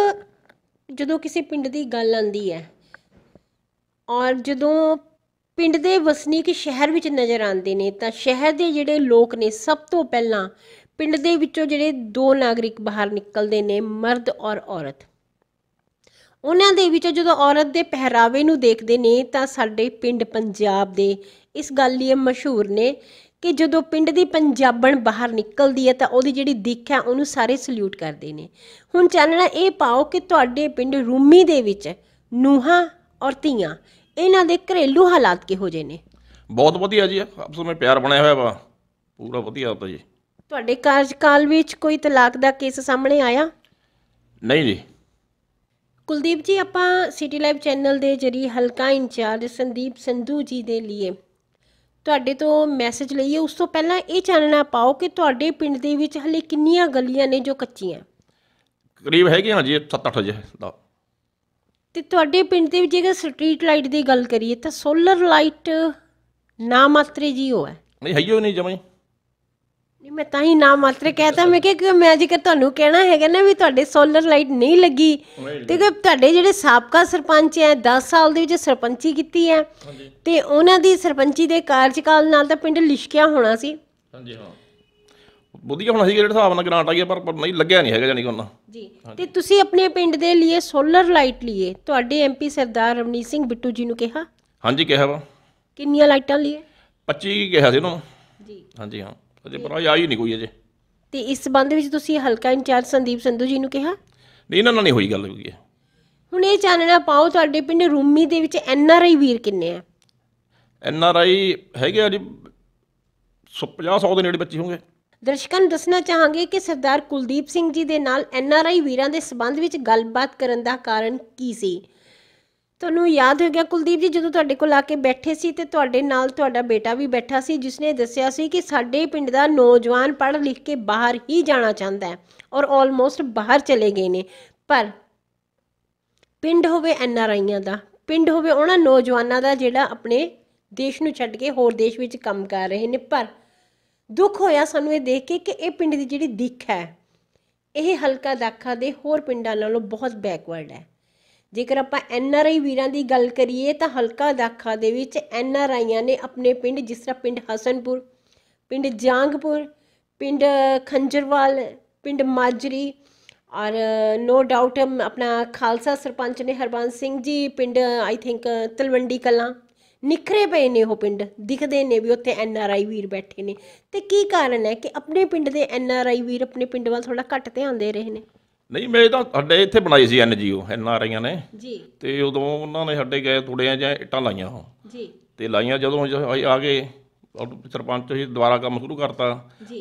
A: ਜਦੋਂ ਕਿਸੇ ਪਿੰਡ ਦੀ ਗੱਲ ਆਂਦੀ ਹੈ ਔਰ ਜਦੋਂ ਪਿੰਡ ਦੇ ਵਸਨੀਕ ਸ਼ਹਿਰ ਵਿੱਚ ਨਜ਼ਰ ਆਉਂਦੇ ਨੇ ਤਾਂ ਸ਼ਹਿਰ ਦੇ ਜਿਹੜੇ ਲੋਕ ਨੇ ਸਭ ਤੋਂ ਪਹਿਲਾਂ ਪਿੰਡ ਦੇ ਵਿੱਚੋਂ ਜਿਹੜੇ ਦੋ ਨਾਗਰਿਕ ਬਾਹਰ ਨਿਕਲਦੇ ਨੇ ਮਰਦ ਔਰ ਔਰਤ ਉਹਨਾਂ ਦੇ ਵਿੱਚੋਂ ਜਦੋਂ ਔਰਤ ਦੇ ਪਹਿਰਾਵੇ ਨੂੰ ਦੇਖਦੇ ਨੇ ਤਾਂ ਸਾਡੇ ਪਿੰਡ ਪੰਜਾਬ ਦੇ ਇਸ ਗੱਲ ਲਈ ਮਸ਼ਹੂਰ ਨੇ ਕਿ ਜਦੋਂ ਪਿੰਡ ਦੀ ਪੰਜਾਬਣ ਬਾਹਰ ਨਿਕਲਦੀ ਹੈ ਤਾਂ ਉਹਦੀ ਜਿਹੜੀ ਦਿੱਖ ਹੈ ਉਹਨੂੰ ਸਾਰੇ ਸਲੂਟ ਕਰਦੇ ਨੇ ਹੁਣ ਚਾਨਣਾ ਇਹ ਪਾਓ ਕਿ ਤੁਹਾਡੇ ਪਿੰਡ ਰੂਮੀ ਦੇ ਵਿੱਚ ਨੂਹਾਂ ਔਰ ਧੀਆਂ ਇਹਨਾਂ ਦੇ ਘਰੇਲੂ ਹਾਲਾਤ ਕਿਹੋ ਜਿਹੇ ਨੇ
B: ਬਹੁਤ ਵਧੀਆ ਜੀ ਆਪਸ ਵਿੱਚ ਪਿਆਰ ਬਣਿਆ ਹੋਇਆ ਵਾ ਪੂਰਾ ਵਧੀਆ ਹੁੰਦਾ ਜੀ
A: ਤੁਹਾਡੇ ਕਾਰਜਕਾਲ ਵਿੱਚ ਕੋਈ ਤਲਾਕ ਦਾ ਕੇਸ ਸਾਹਮਣੇ ਆਇਆ ਨਹੀਂ ਜੀ ਕੁਲਦੀਪ ਜੀ ਆਪਾਂ ਸਿਟੀ ਲਾਈਵ ਚੈਨਲ ਦੇ ਜਰੀ ਹਲਕਾ ਇੰਚਾਰਜ ਸੰਦੀਪ ਸੰਧੂ ਜੀ ਦੇ ਲਈ ਤੁਹਾਡੇ ਤੋਂ ਮੈਸੇਜ ਲਈਏ ਉਸ ਤੋਂ ਪਹਿਲਾਂ ਇਹ ਜਾਣਨਾ ਪਾਓ ਕਿ ਤੁਹਾਡੇ ਪਿੰਡ ਦੇ ਵਿੱਚ ਹਲੇ ਕਿੰਨੀਆਂ ਗਲੀਆਂ ਨੇ ਜੋ ਕੱਚੀਆਂ
B: ਕਰੀਬ ਹੈਗੇ ਹਾਂ ਜੀ 7-8 ਜੇ ਦਾ
A: ਤੇ ਤੁਹਾਡੇ ਪਿੰਡ ਦੇ ਵਿੱਚ ਜੇਕਰ ਸਟਰੀਟ ਲਾਈਟ ਦੀ ਗੱਲ ਕਰੀਏ ਤਾਂ ਸੋਲਰ ਲਾਈਟ ਨਾ ਮਾਤਰੇ ਜੀ ਹੋਇਆ ਹੈ
B: ਨਹੀਂ ਹੈਗੀ ਨਹੀਂ ਜਮਾਈ
A: ਨਹੀਂ ਮੈਂ ਤਾਂ ਹੀ ਨਾ ਮਾਤਰ ਕਹਤਾ ਮੈਂ ਕਿ ਕਿ ਮੈਂ ਜੇਕਰ ਤੁਹਾਨੂੰ ਕਹਿਣਾ ਹੈਗਾ ਨਾ ਵੀ ਤੁਹਾਡੇ ਸੋਲਰ ਲਾਈਟ ਨਹੀਂ ਲੱਗੀ ਤੇ ਕਿ ਤੁਹਾਡੇ ਜਿਹੜੇ ਸਾਬਕਾ ਸਰਪੰਚ ਐ 10 ਸਾਲ ਦੇ ਵਿੱਚ ਸਰਪੰਚੀ ਕੀਤੀ ਐ ਤੇ ਉਹਨਾਂ ਦੀ ਸਰਪੰਚੀ ਦੇ ਕਾਰਜਕਾਲ ਨਾਲ ਤਾਂ ਪਿੰਡ ਲਿਸ਼ਕਿਆ ਹੋਣਾ ਸੀ ਹਾਂਜੀ ਹਾਂ
B: ਬੁੱਧੀ ਹੋਣਾ ਸੀ ਜਿਹੜੇ ਹਿਸਾਬ ਨਾਲ ਗ੍ਰਾਂਟ ਆ ਗਿਆ ਪਰ ਨਹੀਂ ਲੱਗਿਆ ਨਹੀਂ ਹੈਗਾ ਜਾਨੀ ਕਿ ਉਹਨਾਂ ਜੀ
A: ਤੇ ਤੁਸੀਂ ਆਪਣੇ ਪਿੰਡ ਦੇ ਲਈ ਸੋਲਰ ਲਾਈਟ ਲਈ ਤੁਹਾਡੇ ਐਮਪੀ ਸਰਦਾਰ ਰਮਨੀਤ ਸਿੰਘ ਬਿੱਟੂ ਜੀ ਨੂੰ ਕਿਹਾ ਹਾਂਜੀ ਕਿਹਾ ਵਾ ਕਿੰਨੀਆਂ ਲਾਈਟਾਂ ਲਈ
B: 25 ਕਿਹਾ ਸੀ ਉਹਨਾਂ ਨੂੰ ਜੀ ਹਾਂਜੀ ਹਾਂ ਅਜੇ ਪਰ ਆਈ ਨਹੀਂ ਕੋਈ ਅਜੇ
A: ਤੇ ਇਸ ਸੰਬੰਧ ਵਿੱਚ ਤੁਸੀਂ ਹਲਕਾ ਇੰਚਾਰਜ ਸੰਦੀਪ ਸੰਧੂ ਜੀ ਨੂੰ ਕਿਹਾ
B: ਨਹੀਂ ਇਹਨਾਂ ਨਾਲ ਨਹੀਂ ਹੋਈ ਗੱਲ ਹੋਈ ਹੈ
A: ਹੁਣ ਇਹ ਜਾਣਨਾ ਪਾਓ ਤੁਹਾਡੇ ਪਿੰਡ ਰੂਮੀ ਦੇ ਵਿੱਚ ਐਨ ਆਰ ਆਈ ਵੀਰ ਕਿੰਨੇ ਆ
B: ਐਨ ਆਰ ਆਈ ਹੈਗੇ ਆ ਜੀ 50 100 ਦੇ ਨੇੜੇ ਬੱਚੇ ਹੋਣਗੇ
A: ਦਰਸ਼ਕਾਂ ਨੂੰ ਦੱਸਣਾ ਚਾਹਾਂਗੇ ਕਿ ਸਰਦਾਰ ਕੁਲਦੀਪ ਸਿੰਘ ਜੀ ਦੇ ਨਾਲ ਐਨ ਆਰ ਆਈ ਵੀਰਾਂ ਦੇ ਸਬੰਧ ਵਿੱਚ ਗੱਲਬਾਤ ਕਰਨ ਦਾ ਕਾਰਨ ਕੀ ਸੀ ਤੁਹਾਨੂੰ ਯਾਦ ਗਿਆ ਕੁਲਦੀਪ ਜੀ ਜਦੋਂ ਤੁਹਾਡੇ ਕੋਲ ਆ ਕੇ ਬੈਠੇ ਸੀ ਤੇ ਤੁਹਾਡੇ ਨਾਲ ਤੁਹਾਡਾ ਬੇਟਾ ਵੀ ਬੈਠਾ ਸੀ ਜਿਸ ਨੇ ਦੱਸਿਆ ਸੀ ਕਿ ਸਾਡੇ ਪਿੰਡ ਦਾ ਨੌਜਵਾਨ ਪੜ੍ਹ ਲਿਖ ਕੇ ਬਾਹਰ ਹੀ ਜਾਣਾ ਚਾਹੁੰਦਾ ਹੈ ਔਰ ਆਲਮੋਸਟ ਬਾਹਰ ਚਲੇ ਗਏ ਨੇ ਪਰ ਪਿੰਡ ਹੋਵੇ ਐਨ ਆਰ ਆਈਆਂ ਦਾ ਪਿੰਡ ਹੋਵੇ ਉਹਨਾਂ ਨੌਜਵਾਨਾਂ ਦਾ ਜਿਹੜਾ ਆਪਣੇ ਦੇਸ਼ ਨੂੰ ਛੱਡ ਕੇ ਹੋਰ ਦੇਸ਼ ਵਿੱਚ ਕੰਮ ਕਰ ਰਹੇ ਨੇ ਪਰ ਦੁੱਖ ਹੋਇਆ ਸਾਨੂੰ ਇਹ ਦੇਖ ਕੇ ਕਿ ਇਹ ਪਿੰਡ ਦੀ ਜਿਹੜੀ ਦਿੱਖ ਹੈ ਇਹ ਹਲਕਾ ਦਾਖਾ ਦੇ ਹੋਰ ਪਿੰਡਾਂ ਨਾਲੋਂ ਬਹੁਤ ਬੈਕਵਰਡ ਹੈ ਜੇਕਰ ਆਪਾਂ ਐਨ ਆਰ ਆਈ ਵੀਰਾਂ ਦੀ ਗੱਲ ਕਰੀਏ ਤਾਂ ਹਲਕਾ ਦਾਖਾ ਦੇ ਵਿੱਚ ਐਨ ਆਰ ਆਈਆਂ ਨੇ ਆਪਣੇ ਪਿੰਡ ਜਿਸ ਤਰ੍ਹਾਂ ਪਿੰਡ ਹਸਨਪੁਰ ਪਿੰਡ ਜਾਂਗਪੁਰ ਪਿੰਡ ਖੰਜਰਵਾਲ ਪਿੰਡ ਮਾਜਰੀ ਔਰ ਨੋ ਡਾਊਟ ਆਪਣਾ ਖਾਲਸਾ ਸਰਪੰਚ ਨੇ ਹਰਬੰਸ ਸਿੰਘ ਜੀ ਪਿੰਡ ਆਈ ਥਿੰਕ ਤਲਵੰਡੀ ਕਲਾਂ ਨਿਖਰੇ ਪਏ ਨੇ ਉਹ ਪਿੰਡ ਦਿਖਦੇ ਨੇ ਵੀ ਉੱਥੇ ਐਨ ਆਰ ਆਈ ਵੀਰ ਬੈਠੇ ਨੇ ਤੇ ਕੀ ਕਾਰਨ ਹੈ ਕਿ ਆਪਣੇ ਪਿੰਡ ਦੇ ਐਨ ਆਰ ਆਈ ਵੀਰ ਆਪਣੇ ਪਿੰਡ ਵੱਲ ਥੋੜਾ ਘੱਟ ਧਿਆਨ ਦੇ ਰਹੇ ਨੇ
B: ਨਹੀਂ ਮੈਂ ਤਾਂ ਸਾਡੇ ਇੱਥੇ ਬਣਾਈ ਸੀ ਐਨਜੀਓ ਐਨ ਆਈਆਂ ਨੇ ਜੀ ਤੇ ਉਦੋਂ ਉਹਨਾਂ ਨੇ ਸਾਡੇ ਗਏ ਤੁੜਿਆਂ ਜਾਂ ਇੱਟਾਂ ਲਾਈਆਂ ਹੋ ਜੀ ਤੇ ਲਾਈਆਂ ਜਦੋਂ ਆ ਗਏ ਸਰਪੰਚ ਜੀ ਦੁਬਾਰਾ ਕੰਮ ਸ਼ੁਰੂ ਕਰਤਾ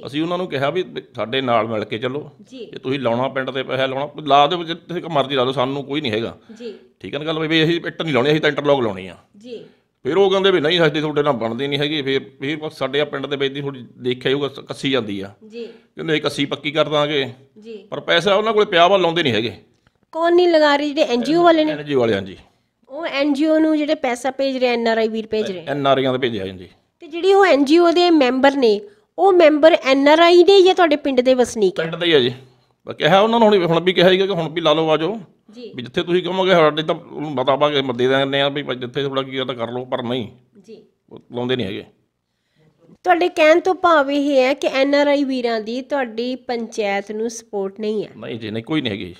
B: ਅਸੀਂ ਉਹਨਾਂ ਨੂੰ ਕਿਹਾ ਵੀ ਸਾਡੇ ਨਾਲ ਮਿਲ ਕੇ ਚੱਲੋ ਜੇ ਤੁਸੀਂ ਲਾਉਣਾ ਪਿੰਡ ਤੇ ਪੈਸਾ ਲਾਉਣਾ ਲਾ ਦਿਓ ਜਿੱਥੇ ਮਰਜ਼ੀ ਲਾ ਦਿਓ ਸਾਨੂੰ ਕੋਈ ਨਹੀਂ ਹੈਗਾ ਜੀ ਠੀਕ ਹੈ ਨਾ ਗੱਲ ਵੀ ਅਸੀਂ ਇੱਟ ਨਹੀਂ ਲਾਉਣੀ ਅਸੀਂ ਤਾਂ ਇੰਟਰਲੌਕ ਲਾਉਣੀ ਆ ਜੀ ਫਿਰ ਉਹ ਕਹਿੰਦੇ ਵੀ ਨਹੀਂ ਸਾਡੇ ਤੁਹਾਡੇ ਨਾਲ ਬਣਦੀ ਨਹੀਂ ਹੈਗੀ ਫਿਰ ਫਿਰ ਸਾਡੇ ਆ ਪਿੰਡ ਦੇ ਵਿੱਚ ਦੀ ਥੋੜੀ ਦੇਖਿਆ ਹੋਊਗਾ ਕੱਸੀ ਜਾਂਦੀ ਆ ਜੀ ਕਹਿੰਦੇ ਕੱਸੀ ਪੱਕੀ ਕਰ ਦਾਂਗੇ ਜੀ ਪਰ ਪੈਸਾ ਉਹਨਾਂ ਕੋਲੇ ਪਿਆ ਵਾ ਲਾਉਂਦੇ ਨਹੀਂ ਹੈਗੇ
A: ਕੌਣ ਨਹੀਂ ਲਗਾ ਰਹੀ ਜਿਹੜੇ ਐਨਜੀਓ ਵਾਲੇ ਨੇ ਐਨਜੀਓ ਵਾਲੇ ਹਾਂਜੀ ਉਹ ਐਨਜੀਓ ਨੂੰ ਜਿਹੜੇ ਪੈਸਾ ਭੇਜ ਰਹੇ ਐਨਆਰਆਈ ਵੀਰ ਭੇਜ ਰਹੇ
B: ਐਨਆਰਆਈਆਂ ਦਾ ਭੇਜਿਆ ਜੀ
A: ਤੇ ਜਿਹੜੀ ਉਹ ਐਨਜੀਓ ਦੇ ਮੈਂਬਰ ਨੇ ਉਹ ਮੈਂਬਰ ਐਨਆਰਆਈ ਨੇ ਜਾਂ ਤੁਹਾਡੇ ਪਿੰਡ ਦੇ ਵਸਨੀਕ ਹੈ ਪਿੰਡ
B: ਦੇ ਹੀ ਆ ਜੀ ਕਿਹਾ ਉਹਨਾਂ ਨੂੰ ਹੁਣ ਵੀ ਕਿਹਾ ਹੀਗਾ ਕਿ ਹੁਣ ਵੀ ਲਾ ਲਓ ਆਜੋ ਜੀ ਵੀ ਜਿੱਥੇ ਤੁਸੀਂ ਕਹੋਗੇ ਸਾਡੇ ਤਾਂ ਬਤਾਵਾਂਗੇ ਦੇ ਦਿੰਦੇ ਆ ਵੀ ਜਿੱਥੇ ਥੋੜਾ ਕੀ ਤਾਂ ਕਰ ਲਓ ਪਰ ਨਹੀਂ ਜੀ ਲਾਉਂਦੇ ਨਹੀਂ ਹੈਗੇ
A: ਤੁਹਾਡੇ ਕਹਿਣ ਤੋਂ ਭਾਵ ਇਹ ਹੈ ਕਿ ਐਨ ਆਰ ਆਈ ਵੀਰਾਂ ਦੀ ਤੁਹਾਡੀ ਪੰਚਾਇਤ ਨੂੰ ਸਪੋਰਟ ਨਹੀਂ ਹੈ
B: ਨਹੀਂ ਜੀ ਨਹੀਂ ਕੋਈ ਨਹੀਂ ਹੈਗੀ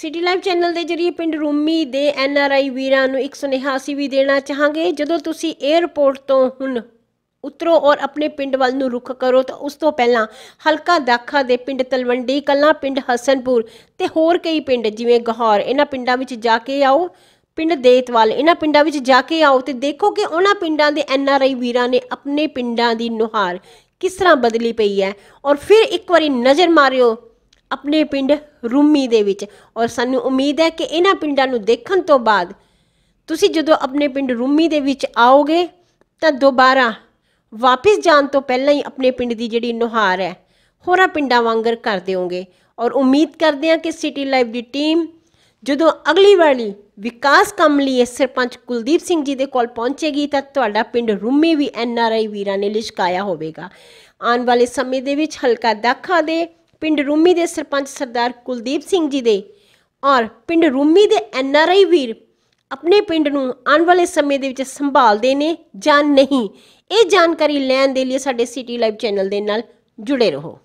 A: ਸਿਟੀ ਲਾਈਵ ਚੈਨਲ ਦੇ ਜਰੀਏ ਪਿੰਡ ਰੂਮੀ ਦੇ ਐਨ ਆਰ ਆਈ ਵੀਰਾਂ ਨੂੰ ਇੱਕ ਸੁਨੇਹਾ ਵੀ ਦੇਣਾ ਚਾਹਾਂਗੇ ਜਦੋਂ ਤੁਸੀਂ 에어ਪੋਰਟ ਤੋਂ ਹੁਣ ਉਤਰੋ ਔਰ ਆਪਣੇ ਪਿੰਡ ਵੱਲ ਨੂੰ ਰੁਖ ਕਰੋ ਤਾਂ ਉਸ ਤੋਂ ਪਹਿਲਾਂ ਹਲਕਾ ਦਾਖਾ ਦੇ ਪਿੰਡ ਤਲਵੰਡੀ ਕੱਲਾ ਪਿੰਡ ਹਸਨਪੁਰ ਤੇ ਹੋਰ ਕਈ ਪਿੰਡ ਜਿਵੇਂ ਗਹੌਰ ਇਹਨਾਂ ਪਿੰਡਾਂ ਵਿੱਚ ਜਾ ਕੇ ਆਓ ਪਿੰਡ ਦੇਤਵਾਲ ਇਹਨਾਂ ਪਿੰਡਾਂ ਵਿੱਚ ਜਾ ਕੇ ਆਓ ਤੇ ਦੇਖੋ ਕਿ ਉਹਨਾਂ ਪਿੰਡਾਂ ਦੇ ਐਨ ਆਰ ਆਈ ਵੀਰਾਂ ਨੇ ਆਪਣੇ ਪਿੰਡਾਂ ਦੀ ਨੁਹਾਰ ਕਿਸ ਤਰ੍ਹਾਂ ਬਦਲੀ ਪਈ ਹੈ ਔਰ ਫਿਰ ਇੱਕ ਵਾਰੀ ਨਜ਼ਰ ਮਾਰਿਓ ਆਪਣੇ ਪਿੰਡ ਰੂਮੀ ਦੇ ਵਿੱਚ ਔਰ ਸਾਨੂੰ ਉਮੀਦ ਹੈ ਕਿ ਇਹਨਾਂ ਪਿੰਡਾਂ ਨੂੰ ਦੇਖਣ ਤੋਂ ਬਾਅਦ ਤੁਸੀਂ ਜਦੋਂ ਆਪਣੇ ਪਿੰਡ ਰੂਮੀ ਦੇ ਵਿੱਚ ਆਓਗੇ ਤਾਂ ਦੁਬਾਰਾ ਵਾਪਸ ਜਾਣ ਤੋਂ ਪਹਿਲਾਂ ਹੀ ਆਪਣੇ ਪਿੰਡ ਦੀ ਜਿਹੜੀ ਨੁਹਾਰ ਹੈ ਹੋਰਾਂ ਪਿੰਡਾਂ ਵਾਂਗਰ ਕਰ ਦਿਓਗੇ ਔਰ ਉਮੀਦ ਕਰਦੇ ਹਾਂ ਕਿ ਸਿਟੀ ਲਾਈਫ ਦੀ ਟੀਮ ਜਦੋਂ ਅਗਲੀ ਵਾਰੀ ਵਿਕਾਸ ਕੰਮ ਲਈ ਸਰਪੰਚ ਕੁਲਦੀਪ ਸਿੰਘ ਜੀ ਦੇ ਕੋਲ ਪਹੁੰਚੇਗੀ ਤਾਂ ਤੁਹਾਡਾ ਪਿੰਡ ਰੂਮੀ ਵੀ ਐਨ ਆਰ ਆਈ ਵੀਰਾਂ ਨੇ ਲਿਸ਼ਕਾਇਆ ਹੋਵੇਗਾ ਆਉਣ ਵਾਲੇ ਸਮੇਂ ਦੇ ਵਿੱਚ ਹਲਕਾ ਦਾਖਾ ਦੇ ਪਿੰਡ ਰੂਮੀ ਦੇ ਸਰਪੰਚ ਸਰਦਾਰ ਕੁਲਦੀਪ ਸਿੰਘ ਜੀ ਦੇ ਔਰ ਪਿੰਡ ਰੂਮੀ ਦੇ ਐਨ ਆਰ ਆਈ ਵੀਰ ਆਪਣੇ ਪਿੰਡ ਨੂੰ ਆਉਣ ਵਾਲੇ ਸਮੇਂ ਦੇ ਵਿੱਚ ਸੰਭਾਲਦੇ ਨੇ ਜਾਂ ਨਹੀਂ ਇਹ ਜਾਣਕਾਰੀ ਲੈਣ ਦੇ ਲਈ ਸਾਡੇ ਸਿਟੀ ਲਾਈਵ ਚੈਨਲ ਦੇ ਨਾਲ ਜੁੜੇ ਰਹੋ